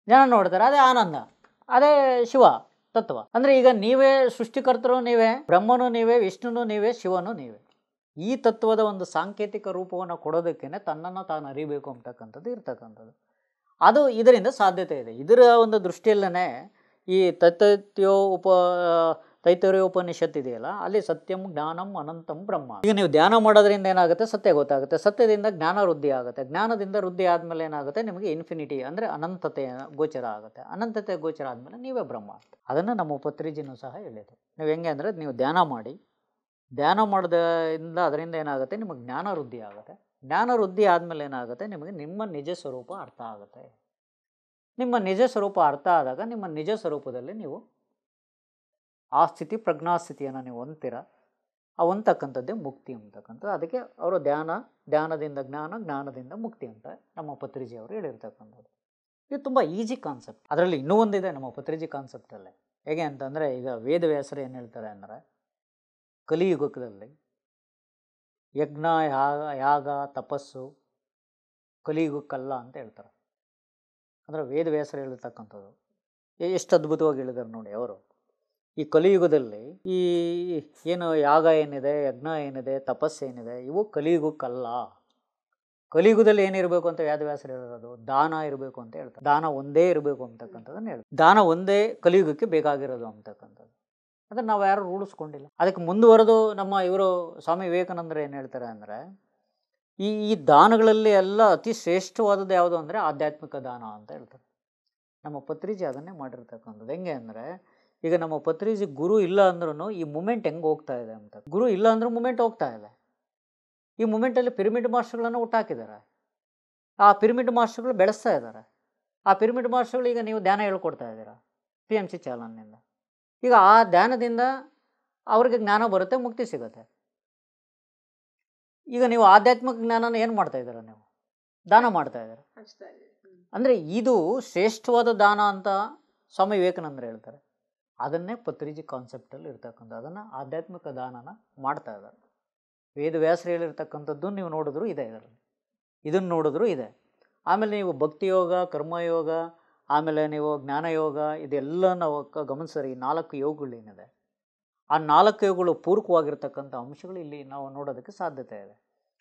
ಜನ ನೋಡ್ತಾರೆ ಅದೇ ಆನಂದ ಅದೇ ಶಿವ ತತ್ವ ಅಂದರೆ ಈಗ ನೀವೇ ಸೃಷ್ಟಿಕರ್ತರು ನೀವೇ ಬ್ರಹ್ಮನು ನೀವೇ ವಿಷ್ಣುನು ನೀವೇ ಶಿವನು ನೀವೇ ಈ ತತ್ವದ ಒಂದು ಸಾಂಕೇತಿಕ ರೂಪವನ್ನು ಕೊಡೋದಕ್ಕೇ ತನ್ನನ್ನು ತಾನು ಅರಿಬೇಕು ಅಂತಕ್ಕಂಥದ್ದು ಇರ್ತಕ್ಕಂಥದ್ದು ಅದು ಇದರಿಂದ ಸಾಧ್ಯತೆ ಇದೆ ಇದರ ಒಂದು ದೃಷ್ಟಿಯಲ್ಲೇ ಈ ತತ್ತತ್ಯೋ ಉಪ ತೈತರೀಯ ಉಪನಿಷತ್ ಇದೆಯಲ್ಲ ಅಲ್ಲಿ ಸತ್ಯಂ ಜ್ಞಾನಂ ಅನಂತಂ ಬ್ರಹ್ಮ ಈಗ ನೀವು ಧ್ಯಾನ ಮಾಡೋದ್ರಿಂದ ಏನಾಗುತ್ತೆ ಸತ್ಯ ಗೊತ್ತಾಗುತ್ತೆ ಸತ್ಯದಿಂದ ಜ್ಞಾನ ವೃದ್ಧಿ ಆಗುತ್ತೆ ಜ್ಞಾನದಿಂದ ವೃದ್ಧಿ ಆದಮೇಲೆ ಏನಾಗುತ್ತೆ ನಿಮಗೆ ಇನ್ಫಿನಿಟಿ ಅಂದರೆ ಅನಂತತೆ ಗೋಚರ ಆಗುತ್ತೆ ಅನಂತತೆ ಗೋಚರ ಆದಮೇಲೆ ನೀವೇ ಬ್ರಹ್ಮ ಅಂತ ಅದನ್ನು ನಮ್ಮ ಪತ್ರಿಜಿನೂ ಸಹ ಹೇಳಿದರು ನೀವು ಹೆಂಗೆ ಅಂದರೆ ನೀವು ಧ್ಯಾನ ಮಾಡಿ ಧ್ಯಾನ ಮಾಡೋದಿಂದ ಅದರಿಂದ ಏನಾಗುತ್ತೆ ನಿಮಗೆ ಜ್ಞಾನ ವೃದ್ಧಿ ಆಗುತ್ತೆ ಜ್ಞಾನ ವೃದ್ಧಿ ಆದಮೇಲೆ ಏನಾಗುತ್ತೆ ನಿಮಗೆ ನಿಮ್ಮ ನಿಜ ಸ್ವರೂಪ ಅರ್ಥ ಆಗುತ್ತೆ ನಿಮ್ಮ ನಿಜ ಸ್ವರೂಪ ಅರ್ಥ ಆದಾಗ ನಿಮ್ಮ ನಿಜ ಸ್ವರೂಪದಲ್ಲಿ ನೀವು ಆ ಸ್ಥಿತಿ ಪ್ರಜ್ಞಾಸ್ಥಿತಿಯನ್ನು ನೀವು ಹೊಂದ್ತೀರ ಆ ಹೊಂದ್ತಕ್ಕಂಥದ್ದೇ ಮುಕ್ತಿ ಅಂತಕ್ಕಂಥದ್ದು ಅದಕ್ಕೆ ಅವರು ಧ್ಯಾನ ಧ್ಯಾನದಿಂದ ಜ್ಞಾನ ಜ್ಞಾನದಿಂದ ಮುಕ್ತಿ ಅಂತ ನಮ್ಮ ಅವರು ಹೇಳಿರ್ತಕ್ಕಂಥದ್ದು ಇದು ತುಂಬ ಈಜಿ ಕಾನ್ಸೆಪ್ಟ್ ಅದರಲ್ಲಿ ಇನ್ನೂ ಒಂದಿದೆ ನಮ್ಮ ಪತ್ರಿಜಿ ಕಾನ್ಸೆಪ್ಟಲ್ಲೇ ಹೇಗೆ ಅಂತಂದರೆ ಈಗ ವೇದವ್ಯಾಸರು ಏನು ಹೇಳ್ತಾರೆ ಅಂದರೆ ಕಲಿಯುಗದಲ್ಲಿ ಯಜ್ಞ ಯಾಗ ಯಾಗ ತಪಸ್ಸು ಕಲಿಯುಗಕ್ಕಲ್ಲ ಅಂತ ಹೇಳ್ತಾರೆ ಅಂದರೆ ವೇದವ್ಯಾಸರು ಹೇಳಿರ್ತಕ್ಕಂಥದ್ದು ಎಷ್ಟು ಅದ್ಭುತವಾಗಿ ಹೇಳಿದ್ದಾರೆ ನೋಡಿ ಅವರು ಈ ಕಲಿಯುಗದಲ್ಲಿ ಈ ಏನು ಯಾಗ ಏನಿದೆ ಯಜ್ಞ ಏನಿದೆ ತಪಸ್ಸೇನಿದೆ ಇವು ಕಲಿಯುಗಕ್ಕಲ್ಲ ಕಲಿಯುಗದಲ್ಲಿ ಏನಿರಬೇಕು ಅಂತ ಯಾದವ್ಯಾಸರು ಇರೋದು ದಾನ ಇರಬೇಕು ಅಂತ ಹೇಳ್ತಾರೆ ದಾನ ಒಂದೇ ಇರಬೇಕು ಅಂತಕ್ಕಂಥದ್ದನ್ನು ಹೇಳಿ ದಾನ ಒಂದೇ ಕಲಿಯುಗಕ್ಕೆ ಬೇಕಾಗಿರೋದು ಅಂತಕ್ಕಂಥದ್ದು ಅದನ್ನು ನಾವು ಯಾರು ರೂಢಿಸ್ಕೊಂಡಿಲ್ಲ ಅದಕ್ಕೆ ಮುಂದುವರೆದು ನಮ್ಮ ಇವರು ಸ್ವಾಮಿ ವಿವೇಕಾನಂದರು ಏನು ಹೇಳ್ತಾರೆ ಅಂದರೆ ಈ ಈ ದಾನಗಳಲ್ಲಿ ಎಲ್ಲ ಅತಿ ಶ್ರೇಷ್ಠವಾದದ್ದು ಯಾವುದು ಅಂದರೆ ಆಧ್ಯಾತ್ಮಿಕ ದಾನ ಅಂತ ಹೇಳ್ತಾರೆ ನಮ್ಮ ಪತ್ರಿಜಿ ಅದನ್ನೇ ಮಾಡಿರ್ತಕ್ಕಂಥದ್ದು ಹೆಂಗೆ ಅಂದರೆ ಈಗ ನಮ್ಮ ಪತ್ರಿಜಿ ಗುರು ಇಲ್ಲ ಅಂದ್ರೂ ಈ ಮೂಮೆಂಟ್ ಹೆಂಗೆ ಹೋಗ್ತಾ ಇದೆ ಅಂತ ಗುರು ಇಲ್ಲ ಅಂದ್ರೂ ಮೂಮೆಂಟ್ ಹೋಗ್ತಾ ಇದೆ ಈ ಮೂಮೆಂಟಲ್ಲಿ ಪಿರಮಿಡ್ ಮಾಸ್ಟರ್ಗಳನ್ನು ಹುಟ್ಟಾಕಿದ್ದಾರೆ ಆ ಪಿರಿಮಿಡ್ ಮಾಸ್ಟರ್ಗಳು ಬೆಳೆಸ್ತಾ ಇದ್ದಾರೆ ಆ ಪಿರಿಮಿಡ್ ಮಾಸ್ಟರ್ಗಳು ಈಗ ನೀವು ಧ್ಯಾನ ಹೇಳ್ಕೊಡ್ತಾ ಇದ್ದೀರಾ ಪಿ ಎಮ್ ಸಿ ಚಾಲನ್ನಿಂದ ಈಗ ಆ ಧ್ಯಾನದಿಂದ ಅವ್ರಿಗೆ ಜ್ಞಾನ ಬರುತ್ತೆ ಮುಕ್ತಿ ಸಿಗುತ್ತೆ ಈಗ ನೀವು ಆಧ್ಯಾತ್ಮಿಕ ಜ್ಞಾನನ ಏನು ಮಾಡ್ತಾ ಇದ್ದೀರಾ ನೀವು ದಾನ ಮಾಡ್ತಾ ಇದ್ದೀರಾ ಅಂದರೆ ಇದು ಶ್ರೇಷ್ಠವಾದ ದಾನ ಅಂತ ಸ್ವಾಮಿ ವಿವೇಕಾನಂದರು ಹೇಳ್ತಾರೆ ಅದನ್ನೇ ಪತ್ರಿಜಿ ಕಾನ್ಸೆಪ್ಟಲ್ಲಿ ಇರ್ತಕ್ಕಂಥ ಅದನ್ನು ಆಧ್ಯಾತ್ಮಿಕ ದಾನನ ಮಾಡ್ತಾ ಇದ್ದಾರೆ ವೇದ ಹೇಳಿರ್ತಕ್ಕಂಥದ್ದು ನೀವು ನೋಡಿದ್ರು ಇದೆ ಇದರಲ್ಲಿ ಇದನ್ನು ನೋಡಿದ್ರು ಇದೆ ಆಮೇಲೆ ನೀವು ಭಕ್ತಿಯೋಗ ಕರ್ಮಯೋಗ ಆಮೇಲೆ ನೀವು ಜ್ಞಾನಯೋಗ ಇದೆಲ್ಲ ನಾವು ಗಮನಿಸರಿ ನಾಲ್ಕು ಯೋಗಗಳೇನಿದೆ ಆ ನಾಲ್ಕು ಯೋಗಗಳು ಪೂರಕವಾಗಿರ್ತಕ್ಕಂಥ ಅಂಶಗಳು ಇಲ್ಲಿ ನಾವು ನೋಡೋದಕ್ಕೆ ಸಾಧ್ಯತೆ ಇದೆ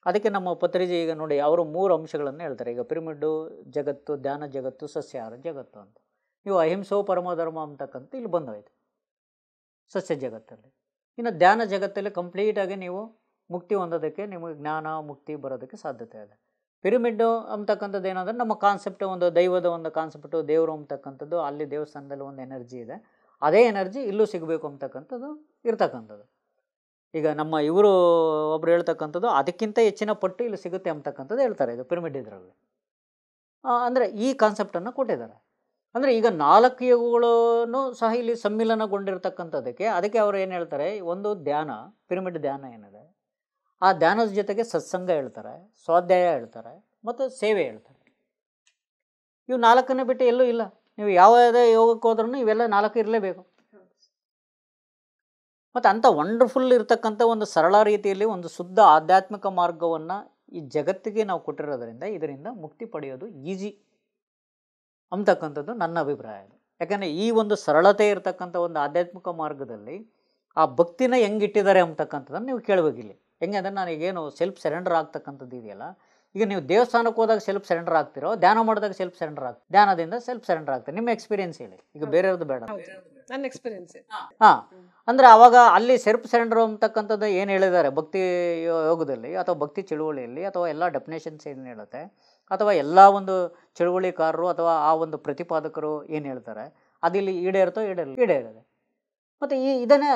ಅದಕ್ಕೆ ನಮ್ಮ ಪತ್ರಿಜಿ ಈಗ ನೋಡಿ ಅವರು ಮೂರು ಅಂಶಗಳನ್ನು ಹೇಳ್ತಾರೆ ಈಗ ಪಿರಮಿಡ್ಡು ಜಗತ್ತು ಧ್ಯಾನ ಜಗತ್ತು ಸಸ್ಯಾಹಾರ ಜಗತ್ತು ಅಂತ ನೀವು ಅಹಿಂಸೋ ಪರಮಧರ್ಮ ಅಂತಕ್ಕಂಥ ಇಲ್ಲಿ ಬಂದೋಯ್ತು ಸಸ್ಯ ಜಗತ್ತಲ್ಲಿ ಇನ್ನು ಧ್ಯಾನ ಜಗತ್ತಲ್ಲಿ ಕಂಪ್ಲೀಟಾಗಿ ನೀವು ಮುಕ್ತಿ ಹೊಂದೋದಕ್ಕೆ ನಿಮಗೆ ಜ್ಞಾನ ಮುಕ್ತಿ ಬರೋದಕ್ಕೆ ಸಾಧ್ಯತೆ ಇದೆ ಪಿರಮಿಡ್ಡು ಅಂತಕ್ಕಂಥದ್ದು ಏನಂದರೆ ನಮ್ಮ ಕಾನ್ಸೆಪ್ಟ್ ಒಂದು ದೈವದ ಒಂದು ಕಾನ್ಸೆಪ್ಟು ದೇವರು ಅಂತಕ್ಕಂಥದ್ದು ಅಲ್ಲಿ ದೇವಸ್ಥಾನದಲ್ಲಿ ಒಂದು ಎನರ್ಜಿ ಇದೆ ಅದೇ ಎನರ್ಜಿ ಇಲ್ಲೂ ಸಿಗಬೇಕು ಅಂತಕ್ಕಂಥದ್ದು ಇರ್ತಕ್ಕಂಥದ್ದು ಈಗ ನಮ್ಮ ಇವರು ಒಬ್ರು ಹೇಳ್ತಕ್ಕಂಥದ್ದು ಅದಕ್ಕಿಂತ ಹೆಚ್ಚಿನ ಪಟ್ಟು ಇಲ್ಲಿ ಸಿಗುತ್ತೆ ಅಂತಕ್ಕಂಥದ್ದು ಹೇಳ್ತಾರೆ ಇದು ಪಿರಿಮಿಡ್ ಇದರಲ್ಲಿ ಅಂದರೆ ಈ ಕಾನ್ಸೆಪ್ಟನ್ನು ಕೊಟ್ಟಿದ್ದಾರೆ ಅಂದರೆ ಈಗ ನಾಲ್ಕು ಯೋಗಗಳನ್ನು ಸಹ ಇಲ್ಲಿ ಸಮ್ಮಿಲನಗೊಂಡಿರ್ತಕ್ಕಂಥದ್ದಕ್ಕೆ ಅದಕ್ಕೆ ಅವ್ರು ಏನು ಹೇಳ್ತಾರೆ ಒಂದು ಧ್ಯಾನ ಪಿರಮಿಡ್ ಧ್ಯಾನ ಏನಿದೆ ಆ ಧ್ಯಾನದ ಜೊತೆಗೆ ಸತ್ಸಂಗ ಹೇಳ್ತಾರೆ ಸ್ವಾಧ್ಯಾಯ ಹೇಳ್ತಾರೆ ಮತ್ತು ಸೇವೆ ಹೇಳ್ತಾರೆ ಇವು ನಾಲ್ಕನ್ನೇ ಬಿಟ್ಟು ಎಲ್ಲೂ ಇಲ್ಲ ನೀವು ಯಾವುದೇ ಯೋಗಕ್ಕೆ ಹೋದ್ರೂ ಇವೆಲ್ಲ ನಾಲ್ಕು ಇರಲೇಬೇಕು ಮತ್ತು ಅಂಥ ವಂಡರ್ಫುಲ್ ಇರ್ತಕ್ಕಂಥ ಒಂದು ಸರಳ ರೀತಿಯಲ್ಲಿ ಒಂದು ಶುದ್ಧ ಆಧ್ಯಾತ್ಮಿಕ ಮಾರ್ಗವನ್ನು ಈ ಜಗತ್ತಿಗೆ ನಾವು ಕೊಟ್ಟಿರೋದರಿಂದ ಇದರಿಂದ ಮುಕ್ತಿ ಪಡೆಯೋದು ಈಸಿ ಅಂತಕ್ಕಂಥದ್ದು ನನ್ನ ಅಭಿಪ್ರಾಯ ಯಾಕಂದರೆ ಈ ಒಂದು ಸರಳತೆ ಇರತಕ್ಕಂಥ ಒಂದು ಆಧ್ಯಾತ್ಮಿಕ ಮಾರ್ಗದಲ್ಲಿ ಆ ಭಕ್ತಿನ ಹೆಂಗಿಟ್ಟಿದ್ದಾರೆ ಅಂತಕ್ಕಂಥದ್ದನ್ನು ನೀವು ಕೇಳಬೇಕಿಲ್ಲ ಹೆಂಗೆ ಅಂದರೆ ನಾನು ಈಗೇನು ಸೆಲ್ಫ್ ಸರೆಂಡರ್ ಆಗ್ತಕ್ಕಂಥದ್ದು ಇದೆಯಲ್ಲ ಈಗ ನೀವು ದೇವಸ್ಥಾನಕ್ಕೆ ಹೋದಾಗ ಸೆಲ್ಫ್ ಸರೆಂಡರ್ ಆಗ್ತಿರೋ ಧ್ಯಾನ ಮಾಡಿದಾಗ ಸೆಲ್ಫ್ ಸರೆಂಡರ್ ಆಗ್ತದೆ ಧ್ಯಾನದಿಂದ ಸೆಲ್ಫ್ ಸರೆಂಡರ್ ಆಗ್ತದೆ ನಿಮ್ಮ ಎಕ್ಸ್ಪೀರಿಯನ್ಸ್ ಹೇಳಿ ಈಗ ಬೇರೆಯವ್ರದ್ದು ಬೇಡ ಎಕ್ಸ್ಪೀರಿಯನ್ಸ್ ಹಾ ಅಂದ್ರೆ ಅವಾಗ ಅಲ್ಲಿ ಸೆರ್ಪ್ ಸರೆಂಡರ್ ಅಂತಕ್ಕಂಥದ್ದು ಏನು ಹೇಳಿದ್ದಾರೆ ಭಕ್ತಿ ಯೋಗದಲ್ಲಿ ಅಥವಾ ಭಕ್ತಿ ಚಳುವಳಿಯಲ್ಲಿ ಅಥವಾ ಎಲ್ಲ ಡೆಫಿನೇಷನ್ಸ್ ಏನು ಹೇಳುತ್ತೆ ಅಥವಾ ಎಲ್ಲ ಒಂದು ಚಳುವಳಿಕಾರರು ಅಥವಾ ಆ ಒಂದು ಪ್ರತಿಪಾದಕರು ಏನು ಹೇಳ್ತಾರೆ ಅದಿಲ್ಲಿ ಈಡೇರ್ತೋ ಈಡೇರ್ ಈಡೇರಿದೆ ಮತ್ತು ಈ ಇದನ್ನೇ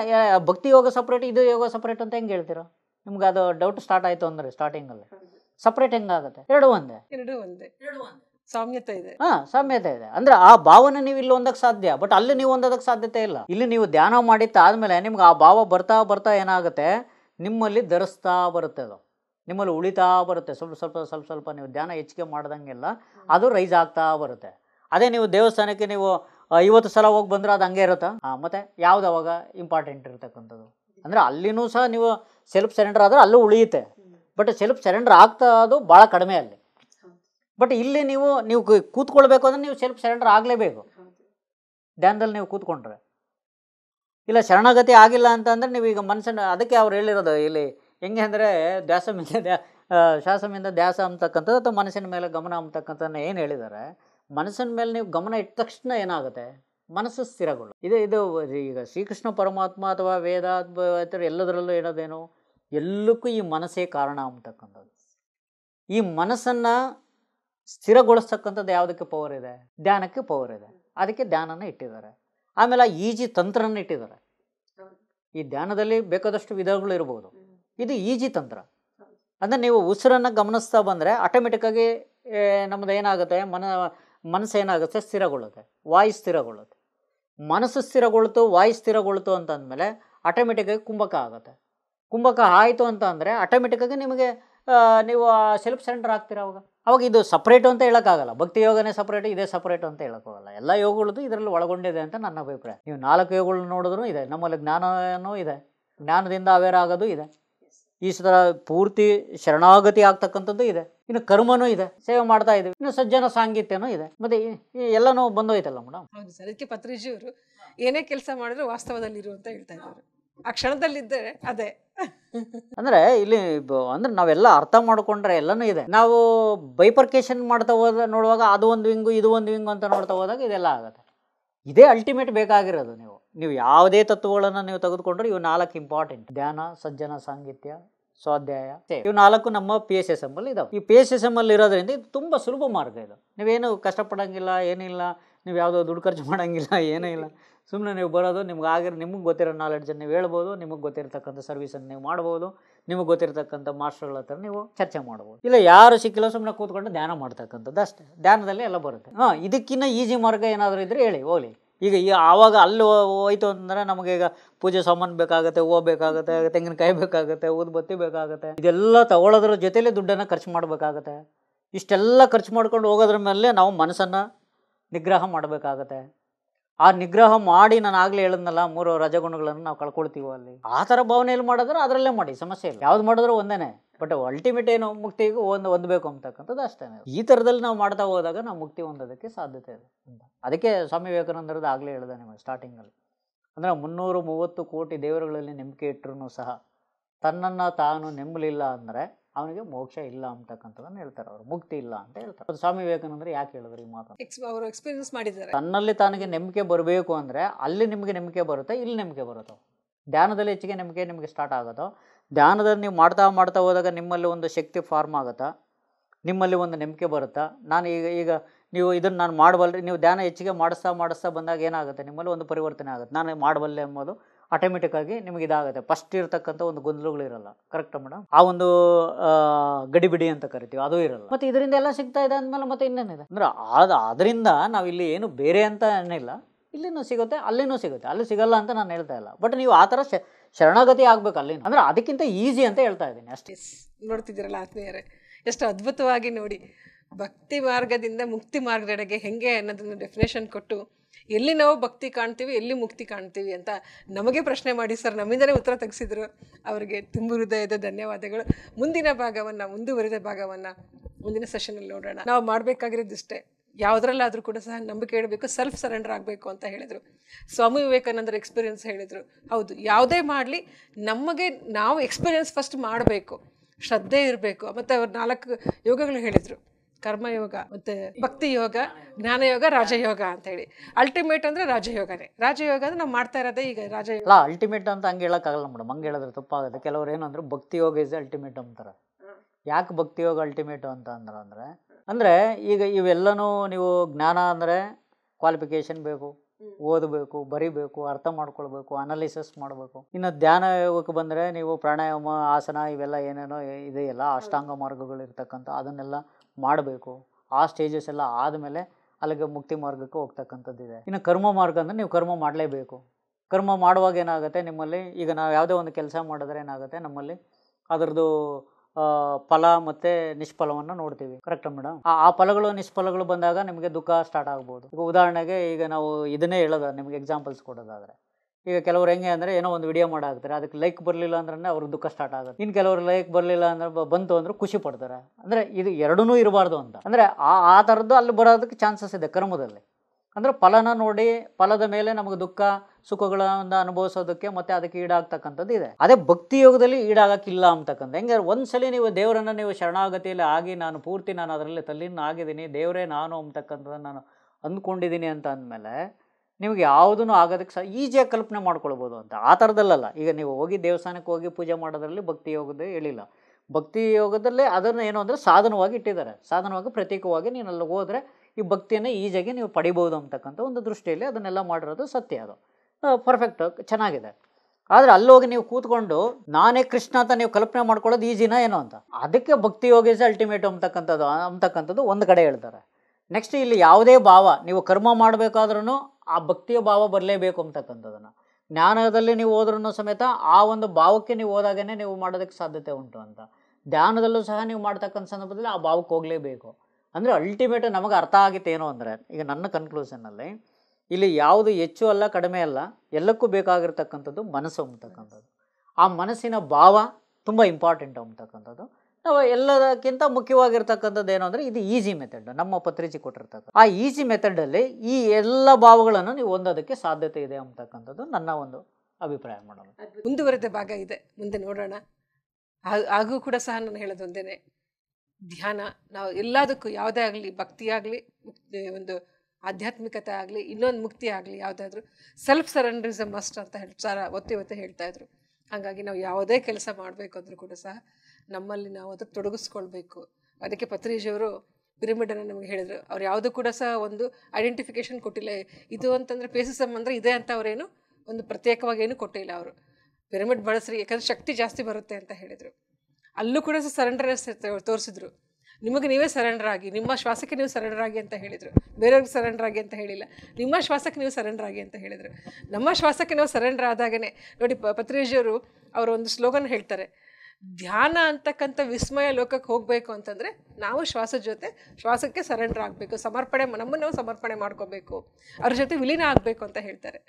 ಭಕ್ತಿ ಯೋಗ ಸಪ್ರೇಟ್ ಇದು ಯೋಗ ಸಪ್ರೇಟ್ ಅಂತ ಹೆಂಗೆ ಹೇಳ್ತೀರಾ ನಿಮ್ಗೆ ಅದು ಡೌಟ್ ಸ್ಟಾರ್ಟ್ ಆಯಿತು ಅಂದರೆ ಸ್ಟಾರ್ಟಿಂಗಲ್ಲಿ ಸಪ್ರೇಟ್ ಹೆಂಗಾಗುತ್ತೆ ಎರಡು ಒಂದೇ ಎರಡು ಒಂದೇ ಎರಡು ಒಂದೇ ಸಾಮ್ಯತೆ ಇದೆ ಹಾ ಸಾಮ್ಯತೆ ಇದೆ ಅಂದ್ರೆ ಆ ಭಾವನೆ ನೀವು ಇಲ್ಲಿ ಒಂದಕ್ಕೆ ಸಾಧ್ಯ ಬಟ್ ಅಲ್ಲಿ ನೀವು ಹೊಂದೋದಕ್ ಸಾಧ್ಯತೆ ಇಲ್ಲ ಇಲ್ಲಿ ನೀವು ಧ್ಯಾನ ಮಾಡಿದ್ದಾದ್ಮೇಲೆ ನಿಮ್ಗೆ ಆ ಭಾವ ಬರ್ತಾ ಬರ್ತಾ ಏನಾಗುತ್ತೆ ನಿಮ್ಮಲ್ಲಿ ಧರಿಸ್ತಾ ಬರುತ್ತೆ ಅದು ನಿಮ್ಮಲ್ಲಿ ಉಳಿತಾ ಬರುತ್ತೆ ಸ್ವಲ್ಪ ಸ್ವಲ್ಪ ಸ್ವಲ್ಪ ಸ್ವಲ್ಪ ನೀವು ಧ್ಯಾನ ಹೆಚ್ಚಿಗೆ ಮಾಡ್ದಂಗೆಲ್ಲ ಅದು ರೈಸ್ ಆಗ್ತಾ ಬರುತ್ತೆ ಅದೇ ನೀವು ದೇವಸ್ಥಾನಕ್ಕೆ ನೀವು ಐವತ್ತು ಸಲ ಹೋಗಿ ಬಂದ್ರೆ ಅದು ಹಂಗೆ ಇರುತ್ತಾ ಹಾಂ ಮತ್ತೆ ಯಾವ್ದು ಅವಾಗ ಇಂಪಾರ್ಟೆಂಟ್ ಇರ್ತಕ್ಕಂಥದ್ದು ಅಂದ್ರೆ ಅಲ್ಲಿನೂ ಸಹ ನೀವು ಸೆಲ್ಫ್ ಸರೆಂಡರ್ ಆದ್ರೆ ಅಲ್ಲೂ ಉಳಿಯುತ್ತೆ ಬಟ್ ಸೆಲ್ಫ್ ಸರೆಂಡರ್ ಆಗ್ತಾ ಅದು ಭಾಳ ಕಡಿಮೆ ಅಲ್ಲಿ ಬಟ್ ಇಲ್ಲಿ ನೀವು ನೀವು ಕೂತ್ಕೊಳ್ಬೇಕು ಅಂದರೆ ನೀವು ಸೆಲ್ಫ್ ಸರೆಂಡರ್ ಆಗಲೇಬೇಕು ಧ್ಯಾನದಲ್ಲಿ ನೀವು ಕೂತ್ಕೊಂಡ್ರೆ ಇಲ್ಲ ಶರಣಾಗತಿ ಆಗಿಲ್ಲ ಅಂತಂದ್ರೆ ನೀವು ಈಗ ಅದಕ್ಕೆ ಅವ್ರು ಹೇಳಿರೋದು ಇಲ್ಲಿ ಹೆಂಗೆ ಅಂದರೆ ದ್ಯಾಸ ದ್ಯಾ ಶ್ವಾಸಮಿಂದ ದ್ಯಾಸ ಅಂತಕ್ಕಂಥದ್ದು ಅಥವಾ ಮನಸ್ಸಿನ ಮೇಲೆ ಗಮನ ಅಂತಕ್ಕಂಥದ್ದನ್ನ ಏನು ಹೇಳಿದ್ದಾರೆ ಮನಸ್ಸಿನ ಮೇಲೆ ನೀವು ಗಮನ ಇಟ್ಟ ತಕ್ಷಣ ಏನಾಗುತ್ತೆ ಮನಸ್ಸು ಸ್ಥಿರಗಳು ಇದು ಇದು ಈಗ ಶ್ರೀಕೃಷ್ಣ ಪರಮಾತ್ಮ ಅಥವಾ ವೇದ ಎಲ್ಲದರಲ್ಲೂ ಏನೋದೇನು ಎಲ್ಲಕ್ಕೂ ಈ ಮನಸ್ಸೇ ಕಾರಣ ಅಂಬತಕ್ಕಂಥದ್ದು ಈ ಮನಸ್ಸನ್ನು ಸ್ಥಿರಗೊಳಿಸ್ತಕ್ಕಂಥದ್ದು ಯಾವುದಕ್ಕೆ ಪವರ್ ಇದೆ ಧ್ಯಾನಕ್ಕೆ ಪವರ್ ಇದೆ ಅದಕ್ಕೆ ಧ್ಯಾನನ ಇಟ್ಟಿದ್ದಾರೆ ಆಮೇಲೆ ಈಜಿ ತಂತ್ರನ ಇಟ್ಟಿದ್ದಾರೆ ಈ ಧ್ಯಾನದಲ್ಲಿ ಬೇಕಾದಷ್ಟು ವಿಧಗಳು ಇರ್ಬೋದು ಇದು ಈಜಿ ತಂತ್ರ ಅಂದರೆ ನೀವು ಉಸಿರನ್ನು ಗಮನಿಸ್ತಾ ಬಂದರೆ ಆಟೋಮೆಟಿಕ್ಕಾಗಿ ನಮ್ಮದು ಏನಾಗುತ್ತೆ ಮನ ಮನಸ್ಸು ಏನಾಗುತ್ತೆ ಸ್ಥಿರಗೊಳ್ಳುತ್ತೆ ವಾಯು ಸ್ಥಿರಗೊಳ್ಳುತ್ತೆ ಮನಸ್ಸು ಸ್ಥಿರಗೊಳ್ತು ವಾಯು ಸ್ಥಿರಗೊಳ್ತು ಅಂತಂದಮೇಲೆ ಆಟೋಮೆಟಿಕ್ಕಾಗಿ ಕುಂಭಕ ಆಗುತ್ತೆ ಕುಂಭಕ ಆಯಿತು ಅಂತ ಅಂದರೆ ಆಟೋಮೆಟಿಕ್ಕಾಗಿ ನಿಮಗೆ ನೀವು ಸೆಲ್ಫ್ ಸೆಂಟರ್ ಆಗ್ತೀರ ಅವಾಗ ಅವಾಗ ಇದು ಸಪ್ರೇಟು ಅಂತ ಹೇಳೋಕ್ಕಾಗಲ್ಲ ಭಕ್ತಿ ಯೋಗನೇ ಸಪ್ರೇಟು ಇದೇ ಸಪ್ರೇಟು ಅಂತ ಹೇಳೋಕ್ಕಾಗಲ್ಲ ಎಲ್ಲ ಯೋಗಗಳದ್ದು ಇದರಲ್ಲಿ ಒಳಗೊಂಡಿದೆ ಅಂತ ನನ್ನ ಅಭಿಪ್ರಾಯ ನೀವು ನಾಲ್ಕು ಯೋಗಗಳನ್ನ ನೋಡಿದ್ರು ಇದೆ ನಮ್ಮಲ್ಲಿ ಜ್ಞಾನನೂ ಇದೆ ಜ್ಞಾನದಿಂದ ಅವೇರ್ ಆಗೋದು ಇದೆ ಈ ಸರ ಪೂರ್ತಿ ಶರಣಾಗತಿ ಆಗ್ತಕ್ಕಂಥದ್ದು ಇದೆ ಇನ್ನು ಕರ್ಮನೂ ಇದೆ ಸೇವೆ ಮಾಡ್ತಾ ಇದೆ ಇನ್ನು ಸಜ್ಜನ ಸಾಂಗೀತ್ಯನೂ ಇದೆ ಮತ್ತೆ ಎಲ್ಲನೂ ಬಂದೋಯ್ತಲ್ಲ ಮೇಡಮ್ ಹೌದು ಸರ್ ಅದಕ್ಕೆ ಪತ್ರಿಜಿಯವರು ಏನೇ ಕೆಲಸ ಮಾಡಿದ್ರು ವಾಸ್ತವದಲ್ಲಿ ಇರು ಅಂತ ಹೇಳ್ತಾ ಇದ್ದಾರೆ ಆ ಕ್ಷಣದಲ್ಲಿದ್ದರೆ ಅದೇ ಅಂದ್ರೆ ಇಲ್ಲಿ ಅಂದ್ರೆ ನಾವೆಲ್ಲ ಅರ್ಥ ಮಾಡ್ಕೊಂಡ್ರೆ ಎಲ್ಲನೂ ಇದೆ ನಾವು ಬೈಪರ್ಕೇಶನ್ ಮಾಡ್ತಾ ಹೋದ ನೋಡುವಾಗ ಅದು ಒಂದು ವಿಂಗು ಇದು ಒಂದು ವಿಂಗು ಅಂತ ನೋಡ್ತಾ ಹೋದಾಗ ಇದೆಲ್ಲ ಆಗುತ್ತೆ ಇದೇ ಅಲ್ಟಿಮೇಟ್ ಬೇಕಾಗಿರೋದು ನೀವು ನೀವು ಯಾವುದೇ ತತ್ವಗಳನ್ನು ನೀವು ತೆಗೆದುಕೊಂಡ್ರೆ ಇವು ನಾಲ್ಕು ಇಂಪಾರ್ಟೆಂಟ್ ಧ್ಯಾನ ಸಜ್ಜನ ಸಾಂಗಿತ್ಯ ಸ್ವಾಧ್ಯಾಯ ಇವು ನಾಲ್ಕು ನಮ್ಮ ಪಿ ಎಸ್ ಎಸ್ ಎಂಬಲ್ಲಿ ಇದಾವೆ ಈ ಪಿ ಎಸ್ ಎಸ್ ಎಂಬಲ್ಲಿ ಇರೋದ್ರಿಂದ ಇದು ತುಂಬ ಸುಲಭ ಮಾರ್ಗ ಇದು ನೀವೇನು ಕಷ್ಟಪಡೋಂಗಿಲ್ಲ ಏನಿಲ್ಲ ನೀವು ಯಾವುದೋ ದುಡ್ಡು ಖರ್ಚು ಮಾಡೋಂಗಿಲ್ಲ ಏನೂ ಇಲ್ಲ ಸುಮ್ಮನೆ ನೀವು ಬರೋದು ನಿಮ್ಗೆ ಆಗಿರೋ ನಿಮ್ಗೆ ಗೊತ್ತಿರೋ ನಾಲೆಡ್ಜನ್ನು ನೀವು ಹೇಳ್ಬೋದು ನಿಮಗೆ ಗೊತ್ತಿರತಕ್ಕಂಥ ಸರ್ವಿಸನ್ನು ನೀವು ಮಾಡ್ಬೋದು ನಿಮಗೆ ಗೊತ್ತಿರತಕ್ಕಂಥ ಮಾಸ್ಟರ್ಗಳ ಹತ್ರ ನೀವು ಚರ್ಚೆ ಮಾಡ್ಬೋದು ಇಲ್ಲ ಯಾರು ಸಿಕ್ಕಿಲ್ಲ ಸುಮ್ಮನೆ ಕೂತ್ಕೊಂಡು ಧ್ಯಾನ ಮಾಡ್ತಕ್ಕಂಥದ್ದು ಅಷ್ಟೇ ಧ್ಯಾನದಲ್ಲಿ ಎಲ್ಲ ಬರುತ್ತೆ ಹಾಂ ಇದಕ್ಕಿಂತ ಈಸಿ ಮಾರ್ಗ ಏನಾದರೂ ಇದ್ದರೆ ಹೇಳಿ ಹೋಗಲಿ ಈಗ ಈ ಆವಾಗ ಅಲ್ಲಿ ಹೋಯ್ತು ಅಂದರೆ ನಮಗೆ ಈಗ ಪೂಜೆ ಸಾಮಾನು ಬೇಕಾಗುತ್ತೆ ಹೂವು ಬೇಕಾಗುತ್ತೆ ತೆಂಗಿನಕಾಯಿ ಬೇಕಾಗುತ್ತೆ ಊದ್ಬತ್ತಿ ಬೇಕಾಗುತ್ತೆ ಇದೆಲ್ಲ ತಗೊಳ್ಳೋದ್ರ ಜೊತೆಲೇ ದುಡ್ಡನ್ನು ಖರ್ಚು ಮಾಡಬೇಕಾಗತ್ತೆ ಇಷ್ಟೆಲ್ಲ ಖರ್ಚು ಮಾಡ್ಕೊಂಡು ಹೋಗೋದ್ರ ಮೇಲೆ ನಾವು ಮನಸ್ಸನ್ನು ನಿಗ್ರಹ ಮಾಡಬೇಕಾಗತ್ತೆ ಆ ನಿಗ್ರಹ ಮಾಡಿ ನಾನು ಆಗ್ಲೇ ಹೇಳಿದ್ನಲ್ಲ ಮೂರು ರಜಗುಣಗಳನ್ನು ನಾವು ಕಳ್ಕೊಳ್ತೀವಿ ಅಲ್ಲಿ ಆ ಥರ ಭಾವನೆಯಲ್ಲಿ ಮಾಡಿದ್ರೆ ಅದರಲ್ಲೇ ಮಾಡಿ ಸಮಸ್ಯೆ ಇಲ್ಲ ಯಾವ್ದು ಮಾಡಿದ್ರು ಒಂದೇನೆ ಬಟ್ ಅಲ್ಟಿಮೇಟ್ ಏನು ಮುಕ್ತಿಗೂ ಒಂದು ಹೊಂದಬೇಕು ಅಂತಕ್ಕಂಥದ್ದು ಅಷ್ಟೇ ಈ ಥರದಲ್ಲಿ ನಾವು ಮಾಡ್ತಾ ಹೋದಾಗ ನಾವು ಮುಕ್ತಿ ಹೊಂದೋದಕ್ಕೆ ಸಾಧ್ಯತೆ ಇದೆ ಅದಕ್ಕೆ ಸ್ವಾಮಿ ವಿವೇಕಾನಂದರದ್ದು ಆಗಲೇ ಹೇಳಿದೆ ನಿಮಗೆ ಸ್ಟಾರ್ಟಿಂಗಲ್ಲಿ ಅಂದರೆ ಮುನ್ನೂರು ಮೂವತ್ತು ಕೋಟಿ ದೇವರುಗಳಲ್ಲಿ ನಂಬಿಕೆ ಇಟ್ಟರು ಸಹ ತನ್ನನ್ನು ತಾನು ನೆಮ್ಮಲಿಲ್ಲ ಅಂದರೆ ಅವನಿಗೆ ಮೋಕ್ಷ ಇಲ್ಲ ಅಂತಕ್ಕಂಥದ್ದನ್ನು ಹೇಳ್ತಾರೆ ಅವರು ಮುಕ್ತಿ ಇಲ್ಲ ಅಂತ ಹೇಳ್ತಾರೆ ಸ್ವಾಮಿ ವಿವೇಕಾನಂದರು ಯಾಕೆ ಹೇಳಿದ್ರು ಈ ಮಾತು ಅವರು ಎಕ್ಸ್ಪೀರಿಯನ್ಸ್ ಮಾಡಿದ್ದಾರೆ ತನ್ನಲ್ಲಿ ತನಗೆ ನಂಬಿಕೆ ಬರಬೇಕು ಅಂದರೆ ಅಲ್ಲಿ ನಿಮಗೆ ನಂಬಿಕೆ ಬರುತ್ತೆ ಇಲ್ಲಿ ನಂಬಿಕೆ ಬರುತ್ತೋ ಧ್ಯಾನದಲ್ಲಿ ಹೆಚ್ಚಿಗೆ ನಂಬಿಕೆ ನಿಮಗೆ ಸ್ಟಾರ್ಟ್ ಆಗೋದು ಧ್ಯಾನದಲ್ಲಿ ನೀವು ಮಾಡ್ತಾ ಮಾಡ್ತಾ ಹೋದಾಗ ನಿಮ್ಮಲ್ಲಿ ಒಂದು ಶಕ್ತಿ ಫಾರ್ಮ್ ಆಗುತ್ತಾ ನಿಮ್ಮಲ್ಲಿ ಒಂದು ನಂಬಿಕೆ ಬರುತ್ತಾ ನಾನು ಈಗ ಈಗ ನೀವು ಇದನ್ನು ನಾನು ಮಾಡಬಲ್ರಿ ನೀವು ಧ್ಯಾನ ಹೆಚ್ಚಿಗೆ ಮಾಡಿಸ್ತಾ ಮಾಡಿಸ್ತಾ ಬಂದಾಗ ಏನಾಗುತ್ತೆ ನಿಮ್ಮಲ್ಲಿ ಒಂದು ಪರಿವರ್ತನೆ ಆಗುತ್ತೆ ನಾನು ಮಾಡಬಲ್ಲೆ ಎಂಬುದು ಆಗಿ ನಿಮಗೆ ಇದಾಗುತ್ತೆ ಫಸ್ಟ್ ಇರತಕ್ಕಂಥ ಒಂದು ಗೊಂದಲಗಳು ಇರಲ್ಲ ಕರೆಕ್ಟ್ ಮೇಡಮ್ ಆ ಒಂದು ಗಡಿಬಿಡಿ ಅಂತ ಕರಿತೀವಿ ಅದು ಇರಲ್ಲ ಮತ್ತೆ ಇದರಿಂದ ಎಲ್ಲ ಸಿಗ್ತಾ ಇದೆ ಅಂದಮೇಲೆ ಮತ್ತೆ ಇನ್ನೇನಿದೆ ಅಂದ್ರೆ ಅದರಿಂದ ನಾವು ಇಲ್ಲಿ ಏನು ಬೇರೆ ಅಂತ ಏನಿಲ್ಲ ಇಲ್ಲಿನೂ ಸಿಗುತ್ತೆ ಅಲ್ಲಿನೂ ಸಿಗುತ್ತೆ ಅಲ್ಲಿ ಸಿಗಲ್ಲ ಅಂತ ನಾನು ಹೇಳ್ತಾ ಇಲ್ಲ ಬಟ್ ನೀವು ಆ ಥರ ಶರಣಾಗತಿ ಆಗ್ಬೇಕು ಅಲ್ಲಿ ಅಂದ್ರೆ ಅದಕ್ಕಿಂತ ಈಸಿ ಅಂತ ಹೇಳ್ತಾ ಇದ್ದೀನಿ ಅಷ್ಟೇ ನೋಡ್ತಿದ್ದೀರಲ್ಲ ಆತ್ಮೀಯರೇ ಎಷ್ಟು ಅದ್ಭುತವಾಗಿ ನೋಡಿ ಭಕ್ತಿ ಮಾರ್ಗದಿಂದ ಮುಕ್ತಿ ಮಾರ್ಗದೆಡೆಗೆ ಹೆಂಗೆ ಅನ್ನೋದನ್ನು ಡೆಫಿನೇಷನ್ ಕೊಟ್ಟು ಎಲ್ಲಿ ನಾವು ಭಕ್ತಿ ಕಾಣ್ತೀವಿ ಎಲ್ಲಿ ಮುಕ್ತಿ ಕಾಣ್ತೀವಿ ಅಂತ ನಮಗೆ ಪ್ರಶ್ನೆ ಮಾಡಿ ಸರ್ ನಮ್ಮಿಂದಲೇ ಉತ್ತರ ತೆಗೆಸಿದ್ರು ಅವರಿಗೆ ತುಂಬ ಹೃದಯದ ಧನ್ಯವಾದಗಳು ಮುಂದಿನ ಭಾಗವನ್ನು ಮುಂದುವರಿದ ಭಾಗವನ್ನು ಮುಂದಿನ ಸೆಷನಲ್ಲಿ ನೋಡೋಣ ನಾವು ಮಾಡಬೇಕಾಗಿರೋದಿಷ್ಟೇ ಯಾವುದ್ರಲ್ಲಾದರೂ ಕೂಡ ಸಹ ನಂಬಿಕೆ ಹೇಳಬೇಕು ಸೆಲ್ಫ್ ಸರೆಂಡರ್ ಆಗಬೇಕು ಅಂತ ಹೇಳಿದರು ಸ್ವಾಮಿ ವಿವೇಕಾನಂದರ ಎಕ್ಸ್ಪೀರಿಯೆನ್ಸ್ ಹೇಳಿದರು ಹೌದು ಯಾವುದೇ ಮಾಡಲಿ ನಮಗೆ ನಾವು ಎಕ್ಸ್ಪೀರಿಯನ್ಸ್ ಫಸ್ಟ್ ಮಾಡಬೇಕು ಶ್ರದ್ಧೆ ಇರಬೇಕು ಮತ್ತು ಅವ್ರು ನಾಲ್ಕು ಯೋಗಗಳು ಹೇಳಿದರು ಕರ್ಮಯೋಗ ಮತ್ತು ಭಕ್ತಿ ಯೋಗ ಜ್ಞಾನಯೋಗ ರಾಜಯೋಗ ಅಂತ ಹೇಳಿ ಅಲ್ಟಿಮೇಟ್ ಅಂದರೆ ರಾಜಯೋಗನೇ ರಾಜಯೋಗ ಅಂದರೆ ನಾವು ಮಾಡ್ತಾ ಇರೋದೇ ಈಗ ರಾಜಯೋಗ ಅಲ್ಟಿಮೇಟ್ ಅಂತ ಹಂಗೆ ಹೇಳೋಕ್ಕಾಗಲ್ಲ ಮೇಡಮ್ ಹಂಗೆ ಹೇಳಿದ್ರೆ ತಪ್ಪಾಗುತ್ತೆ ಕೆಲವ್ರು ಏನಂದ್ರೆ ಭಕ್ತಿ ಯೋಗ ಇಸ್ ಅಲ್ಟಿಮೇಟ್ ಅಂತಾರೆ ಯಾಕೆ ಭಕ್ತಿ ಯೋಗ ಅಲ್ಟಿಮೇಟ್ ಅಂತ ಅಂದ್ರೆ ಅಂದರೆ ಈಗ ಇವೆಲ್ಲನೂ ನೀವು ಜ್ಞಾನ ಅಂದರೆ ಕ್ವಾಲಿಫಿಕೇಶನ್ ಬೇಕು ಓದಬೇಕು ಬರಿಬೇಕು ಅರ್ಥ ಮಾಡ್ಕೊಳ್ಬೇಕು ಅನಾಲಿಸಿಸ್ ಮಾಡಬೇಕು ಇನ್ನು ಧ್ಯಾನ ಯೋಗಕ್ಕೆ ಬಂದರೆ ನೀವು ಪ್ರಾಣಾಯಾಮ ಆಸನ ಇವೆಲ್ಲ ಏನೇನೋ ಇದೆಯಲ್ಲ ಅಷ್ಟಾಂಗ ಮಾರ್ಗಗಳು ಇರ್ತಕ್ಕಂಥ ಅದನ್ನೆಲ್ಲ ಮಾಡಬೇಕು ಆ ಸ್ಟೇಜಸ್ ಎಲ್ಲ ಆದಮೇಲೆ ಅಲ್ಲಿಗೆ ಮುಕ್ತಿ ಮಾರ್ಗಕ್ಕೆ ಹೋಗ್ತಕ್ಕಂಥದ್ದಿದೆ ಇನ್ನು ಕರ್ಮ ಮಾರ್ಗ ಅಂದರೆ ನೀವು ಕರ್ಮ ಮಾಡಲೇಬೇಕು ಕರ್ಮ ಮಾಡುವಾಗ ಏನಾಗುತ್ತೆ ನಿಮ್ಮಲ್ಲಿ ಈಗ ನಾವು ಯಾವುದೇ ಒಂದು ಕೆಲಸ ಮಾಡಿದ್ರೆ ಏನಾಗುತ್ತೆ ನಮ್ಮಲ್ಲಿ ಅದರದ್ದು ಫಲ ಮತ್ತು ನಿಷ್ಫಲವನ್ನು ನೋಡ್ತೀವಿ ಕರೆಕ್ಟ್ ಮೇಡಮ್ ಆ ಫಲಗಳು ನಿಷ್ಫಲಗಳು ಬಂದಾಗ ನಿಮಗೆ ದುಃಖ ಸ್ಟಾರ್ಟ್ ಆಗ್ಬೋದು ಈಗ ಉದಾಹರಣೆಗೆ ಈಗ ನಾವು ಇದನ್ನೇ ಹೇಳೋದ ನಿಮಗೆ ಎಕ್ಸಾಂಪಲ್ಸ್ ಕೊಡೋದಾದರೆ ಈಗ ಕೆಲವರು ಹೆಂಗೆ ಅಂದರೆ ಏನೋ ಒಂದು ವಿಡಿಯೋ ಮಾಡಾಕ್ತಾರೆ ಅದಕ್ಕೆ ಲೈಕ್ ಬರಲಿಲ್ಲ ಅಂದ್ರೆ ಅವ್ರಿಗೆ ದುಃಖ ಸ್ಟಾರ್ಟ್ ಆಗುತ್ತೆ ಇನ್ನು ಕೆಲವರು ಲೈಕ್ ಬರಲಿಲ್ಲ ಅಂದ್ರೆ ಬಂತು ಅಂದ್ರೆ ಖುಷಿ ಪಡ್ತಾರೆ ಅಂದರೆ ಇದು ಎರಡೂ ಇರಬಾರ್ದು ಅಂತ ಅಂದರೆ ಆ ಆ ಥರದ್ದು ಅಲ್ಲಿ ಬರೋದಕ್ಕೆ ಚಾನ್ಸಸ್ ಇದೆ ಕರ್ಮದಲ್ಲಿ ಅಂದರೆ ಫಲನ ನೋಡಿ ಫಲದ ಮೇಲೆ ನಮಗೆ ದುಃಖ ಸುಖಗಳನ್ನು ಅನುಭವಿಸೋದಕ್ಕೆ ಮತ್ತು ಅದಕ್ಕೆ ಈಡಾಗ್ತಕ್ಕಂಥದ್ದು ಇದೆ ಅದೇ ಭಕ್ತಿ ಯೋಗದಲ್ಲಿ ಈಡಾಗಕ್ಕಿಲ್ಲ ಅಂತಕ್ಕಂಥ ಹೆಂಗೆ ಒಂದ್ಸಲಿ ನೀವು ದೇವರನ್ನು ನೀವು ಶರಣಾಗತಿಯಲ್ಲಿ ಆಗಿ ನಾನು ಪೂರ್ತಿ ನಾನು ಅದರಲ್ಲಿ ತಲ್ಲಿನ ಆಗಿದ್ದೀನಿ ದೇವರೇ ನಾನು ಅಂತಕ್ಕಂಥದ್ದು ನಾನು ಅಂದ್ಕೊಂಡಿದ್ದೀನಿ ಅಂತ ಅಂದಮೇಲೆ ನಿಮಗೆ ಯಾವುದೂ ಆಗೋದಕ್ಕೆ ಸಹ ಈಜಿಯಾಗಿ ಕಲ್ಪನೆ ಮಾಡ್ಕೊಳ್ಬೋದು ಅಂತ ಆ ಥರದಲ್ಲಲ್ಲ ಈಗ ನೀವು ಹೋಗಿ ದೇವಸ್ಥಾನಕ್ಕೆ ಹೋಗಿ ಪೂಜೆ ಮಾಡೋದ್ರಲ್ಲಿ ಭಕ್ತಿ ಯೋಗದ ಹೇಳಿಲ್ಲ ಭಕ್ತಿ ಯೋಗದಲ್ಲಿ ಅದನ್ನು ಏನು ಅಂದರೆ ಸಾಧನವಾಗಿ ಇಟ್ಟಿದ್ದಾರೆ ಸಾಧನವಾಗಿ ಪ್ರತ್ಯೇಕವಾಗಿ ನೀನು ಅಲ್ಲಿ ಹೋದರೆ ಈ ಭಕ್ತಿಯನ್ನು ಈಜಿಯಾಗಿ ನೀವು ಪಡಿಬೋದು ಅಂತಕ್ಕಂಥ ಒಂದು ದೃಷ್ಟಿಯಲ್ಲಿ ಅದನ್ನೆಲ್ಲ ಮಾಡಿರೋದು ಸತ್ಯ ಅದು ಪರ್ಫೆಕ್ಟ್ ಚೆನ್ನಾಗಿದೆ ಆದರೆ ಅಲ್ಲೋಗಿ ನೀವು ಕೂತ್ಕೊಂಡು ನಾನೇ ಕೃಷ್ಣ ಅಂತ ನೀವು ಕಲ್ಪನೆ ಮಾಡ್ಕೊಳ್ಳೋದು ಈಜಿನ ಏನೋ ಅಂತ ಅದಕ್ಕೆ ಭಕ್ತಿ ಇಸ್ ಅಲ್ಟಿಮೇಟ್ ಅಂತಕ್ಕಂಥದ್ದು ಅಂತಕ್ಕಂಥದ್ದು ಒಂದು ಕಡೆ ಹೇಳ್ತಾರೆ ನೆಕ್ಸ್ಟ್ ಇಲ್ಲಿ ಯಾವುದೇ ಭಾವ ನೀವು ಕರ್ಮ ಮಾಡಬೇಕಾದ್ರೂ ಆ ಭಕ್ತಿಯ ಭಾವ ಬರಲೇಬೇಕು ಅಂತಕ್ಕಂಥದ್ದನ್ನು ಜ್ಞಾನದಲ್ಲಿ ನೀವು ಹೋದ್ರೂ ಸಮೇತ ಆ ಒಂದು ಭಾವಕ್ಕೆ ನೀವು ಹೋದಾಗೇ ನೀವು ಮಾಡೋದಕ್ಕೆ ಸಾಧ್ಯತೆ ಉಂಟು ಅಂತ ಧ್ಯಾನದಲ್ಲೂ ಸಹ ನೀವು ಮಾಡ್ತಕ್ಕಂಥ ಸಂದರ್ಭದಲ್ಲಿ ಆ ಭಾವಕ್ಕೆ ಹೋಗಲೇಬೇಕು ಅಂದರೆ ಅಲ್ಟಿಮೇಟ್ ನಮಗೆ ಅರ್ಥ ಏನು ಅಂದರೆ ಈಗ ನನ್ನ ಕನ್ಕ್ಲೂಷನಲ್ಲಿ ಇಲ್ಲಿ ಯಾವುದು ಹೆಚ್ಚು ಅಲ್ಲ ಕಡಿಮೆ ಅಲ್ಲ ಎಲ್ಲಕ್ಕೂ ಬೇಕಾಗಿರ್ತಕ್ಕಂಥದ್ದು ಮನಸ್ಸು ಅಂಬತಕ್ಕಂಥದ್ದು ಆ ಮನಸ್ಸಿನ ಭಾವ ತುಂಬ ಇಂಪಾರ್ಟೆಂಟ್ ಅಂಬತಕ್ಕಂಥದ್ದು ನಾವು ಎಲ್ಲದಕ್ಕಿಂತ ಮುಖ್ಯವಾಗಿರ್ತಕ್ಕಂಥದ್ದು ಏನು ಅಂದರೆ ಇದು ಈಸಿ ಮೆಥಡ್ ನಮ್ಮ ಪತ್ರಿಕೆ ಕೊಟ್ಟಿರ್ತಕ್ಕಂಥ ಆ ಈಸಿ ಮೆಥಡಲ್ಲಿ ಈ ಎಲ್ಲ ಭಾವಗಳನ್ನು ನೀವು ಹೊಂದೋದಕ್ಕೆ ಸಾಧ್ಯತೆ ಇದೆ ಅಂತಕ್ಕಂಥದ್ದು ನನ್ನ ಒಂದು ಅಭಿಪ್ರಾಯ ಮಾಡೋಣ ಮುಂದುವರೆದ ಭಾಗ ಇದೆ ಮುಂದೆ ನೋಡೋಣ ಹಾಗೂ ಕೂಡ ಸಹ ನಾನು ಹೇಳೋದು ಒಂದೇನೆ ಧ್ಯಾನ ನಾವು ಎಲ್ಲದಕ್ಕೂ ಯಾವುದೇ ಆಗಲಿ ಭಕ್ತಿ ಆಗಲಿ ಒಂದು ಆಧ್ಯಾತ್ಮಿಕತೆ ಆಗಲಿ ಇನ್ನೊಂದು ಮುಕ್ತಿ ಆಗಲಿ ಯಾವುದಾದ್ರೂ ಸೆಲ್ಫ್ ಸರೆಂಡರ್ ಇಸ್ ಮಸ್ಟ್ ಅಂತ ಹೇಳ್ತಾರ ಒತ್ತಿ ಒತ್ತಿ ಹೇಳ್ತಾ ಇದ್ರು ಹಾಗಾಗಿ ನಾವು ಯಾವುದೇ ಕೆಲಸ ಮಾಡಬೇಕು ಅಂದರೂ ಕೂಡ ಸಹ ನಮ್ಮಲ್ಲಿ ನಾವು ಅದಕ್ಕೆ ತೊಡಗಿಸ್ಕೊಳ್ಬೇಕು ಅದಕ್ಕೆ ಪತ್ರೀಜಿಯವರು ಪಿರಮಿಡನ್ನು ನಮಗೆ ಹೇಳಿದರು ಅವ್ರು ಯಾವುದು ಕೂಡ ಸಹ ಒಂದು ಐಡೆಂಟಿಫಿಕೇಶನ್ ಕೊಟ್ಟಿಲ್ಲ ಇದು ಅಂತಂದರೆ ಪೇಸಿಸಮ್ ಅಂದರೆ ಇದೆ ಅಂತ ಅವರೇನು ಒಂದು ಪ್ರತ್ಯೇಕವಾಗಿ ಏನು ಕೊಟ್ಟಿಲ್ಲ ಅವರು ಪಿರಮಿಡ್ ಬಳಸ್ರಿ ಯಾಕಂದರೆ ಶಕ್ತಿ ಜಾಸ್ತಿ ಬರುತ್ತೆ ಅಂತ ಹೇಳಿದರು ಅಲ್ಲೂ ಕೂಡ ಸಹ ಸರೆಂಡರ್ನೆಸ್ ತೋರಿಸಿದ್ರು ನಿಮಗೆ ನೀವೇ ಸರೆಂಡರ್ ಆಗಿ ನಿಮ್ಮ ಶ್ವಾಸಕ್ಕೆ ನೀವು ಸರೆಂಡರ್ ಆಗಿ ಅಂತ ಹೇಳಿದರು ಬೇರೆಯವ್ರಿಗೆ ಸರೆಂಡರ್ ಆಗಿ ಅಂತ ಹೇಳಿಲ್ಲ ನಿಮ್ಮ ಶ್ವಾಸಕ್ಕೆ ನೀವು ಸರೆಂಡರ್ ಆಗಿ ಅಂತ ಹೇಳಿದರು ನಮ್ಮ ಶ್ವಾಸಕ್ಕೆ ನಾವು ಸರೆಂಡರ್ ಆದಾಗನೇ ನೋಡಿ ಪತ್ರಿಜಿಯವರು ಅವರು ಒಂದು ಸ್ಲೋಗನ್ ಹೇಳ್ತಾರೆ ಧ್ಯಾನ ಅಂತಕ್ಕಂಥ ವಿಸ್ಮಯ ಲೋಕಕ್ಕೆ ಹೋಗಬೇಕು ಅಂತಂದರೆ ನಾವು ಶ್ವಾಸ ಜೊತೆ ಶ್ವಾಸಕ್ಕೆ ಸರೆಂಡರ್ ಆಗಬೇಕು ಸಮರ್ಪಣೆ ನಮ್ಮನ್ನು ಸಮರ್ಪಣೆ ಮಾಡ್ಕೋಬೇಕು ಅವ್ರ ಜೊತೆ ವಿಲೀನ ಆಗಬೇಕು ಅಂತ ಹೇಳ್ತಾರೆ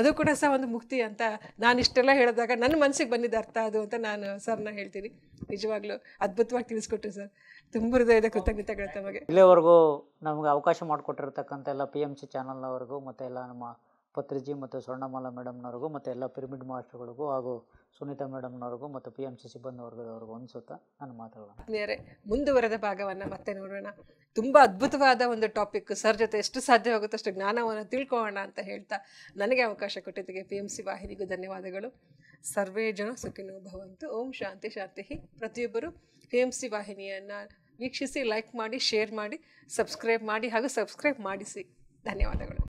ಅದು ಕೂಡ ಸಹ ಒಂದು ಮುಕ್ತಿ ಅಂತ ನಾನು ಇಷ್ಟೆಲ್ಲ ಹೇಳಿದಾಗ ನನ್ನ ಮನಸ್ಸಿಗೆ ಬಂದಿದ್ದು ಅರ್ಥ ಅದು ಅಂತ ನಾನು ಸರ್ನ ಹೇಳ್ತೀನಿ ನಿಜವಾಗ್ಲೂ ಅದ್ಭುತವಾಗಿ ತಿಳಿಸ್ಕೊಟ್ರಿ ಸರ್ ತುಂಬ ಹೃದಯದ ಕೃತಜ್ಞತೆಗಳು ತಮಗೆ ಇಲ್ಲಿವರೆಗೂ ನಮಗೆ ಅವಕಾಶ ಮಾಡಿಕೊಟ್ಟಿರ್ತಕ್ಕಂಥ ಎಲ್ಲ ಪಿ ಎಮ್ ಸಿ ಚಾನಲ್ನವರೆಗೂ ಮತ್ತು ಎಲ್ಲ ನಮ್ಮ ಪತ್ರಿಜಿ ಮತ್ತು ಸ್ವರ್ಣಮಾಲಾ ಮೇಡಮ್ನವ್ರಿಗೂ ಮತ್ತು ಎಲ್ಲ ಪಿರಮಿಡ್ ಮಾಸ್ಟರ್ಗಳಿಗೂ ಹಾಗೂ ಸುನೀತಾ ಮೇಡಮ್ನವ್ರಿಗೂ ಮತ್ತು ಪಿ ಎಂ ಸಿ ಸಿಬ್ಬಂದಿ ವರ್ಗದವ್ರಿಗೂ ಅನಿಸುತ್ತಾ ನಾನು ಮಾತಾಡೋಣ ಮುಂದುವರೆದ ಭಾಗವನ್ನು ಮತ್ತೆ ನೋಡೋಣ ತುಂಬ ಅದ್ಭುತವಾದ ಒಂದು ಟಾಪಿಕ್ ಸರ್ ಜೊತೆ ಎಷ್ಟು ಸಾಧ್ಯವಾಗುತ್ತೋ ಅಷ್ಟು ಜ್ಞಾನವನ್ನು ತಿಳ್ಕೊಳ್ಳೋಣ ಅಂತ ಹೇಳ್ತಾ ನನಗೆ ಅವಕಾಶ ಕೊಟ್ಟಿದ್ದಕ್ಕೆ ಪಿ ಎಂ ಸಿ ವಾಹಿನಿಗೂ ಧನ್ಯವಾದಗಳು ಸರ್ವೇ ಜನ ಸುಖಿನೋ ಭವಂತು ಓಂ ಶಾಂತಿ ಶಾಂತಿ ಪ್ರತಿಯೊಬ್ಬರು ಪಿ ಎಂ ಸಿ ವಾಹಿನಿಯನ್ನು ವೀಕ್ಷಿಸಿ ಲೈಕ್ ಮಾಡಿ ಶೇರ್ ಮಾಡಿ ಸಬ್ಸ್ಕ್ರೈಬ್ ಮಾಡಿ ಹಾಗೂ ಸಬ್ಸ್ಕ್ರೈಬ್ ಮಾಡಿಸಿ ಧನ್ಯವಾದಗಳು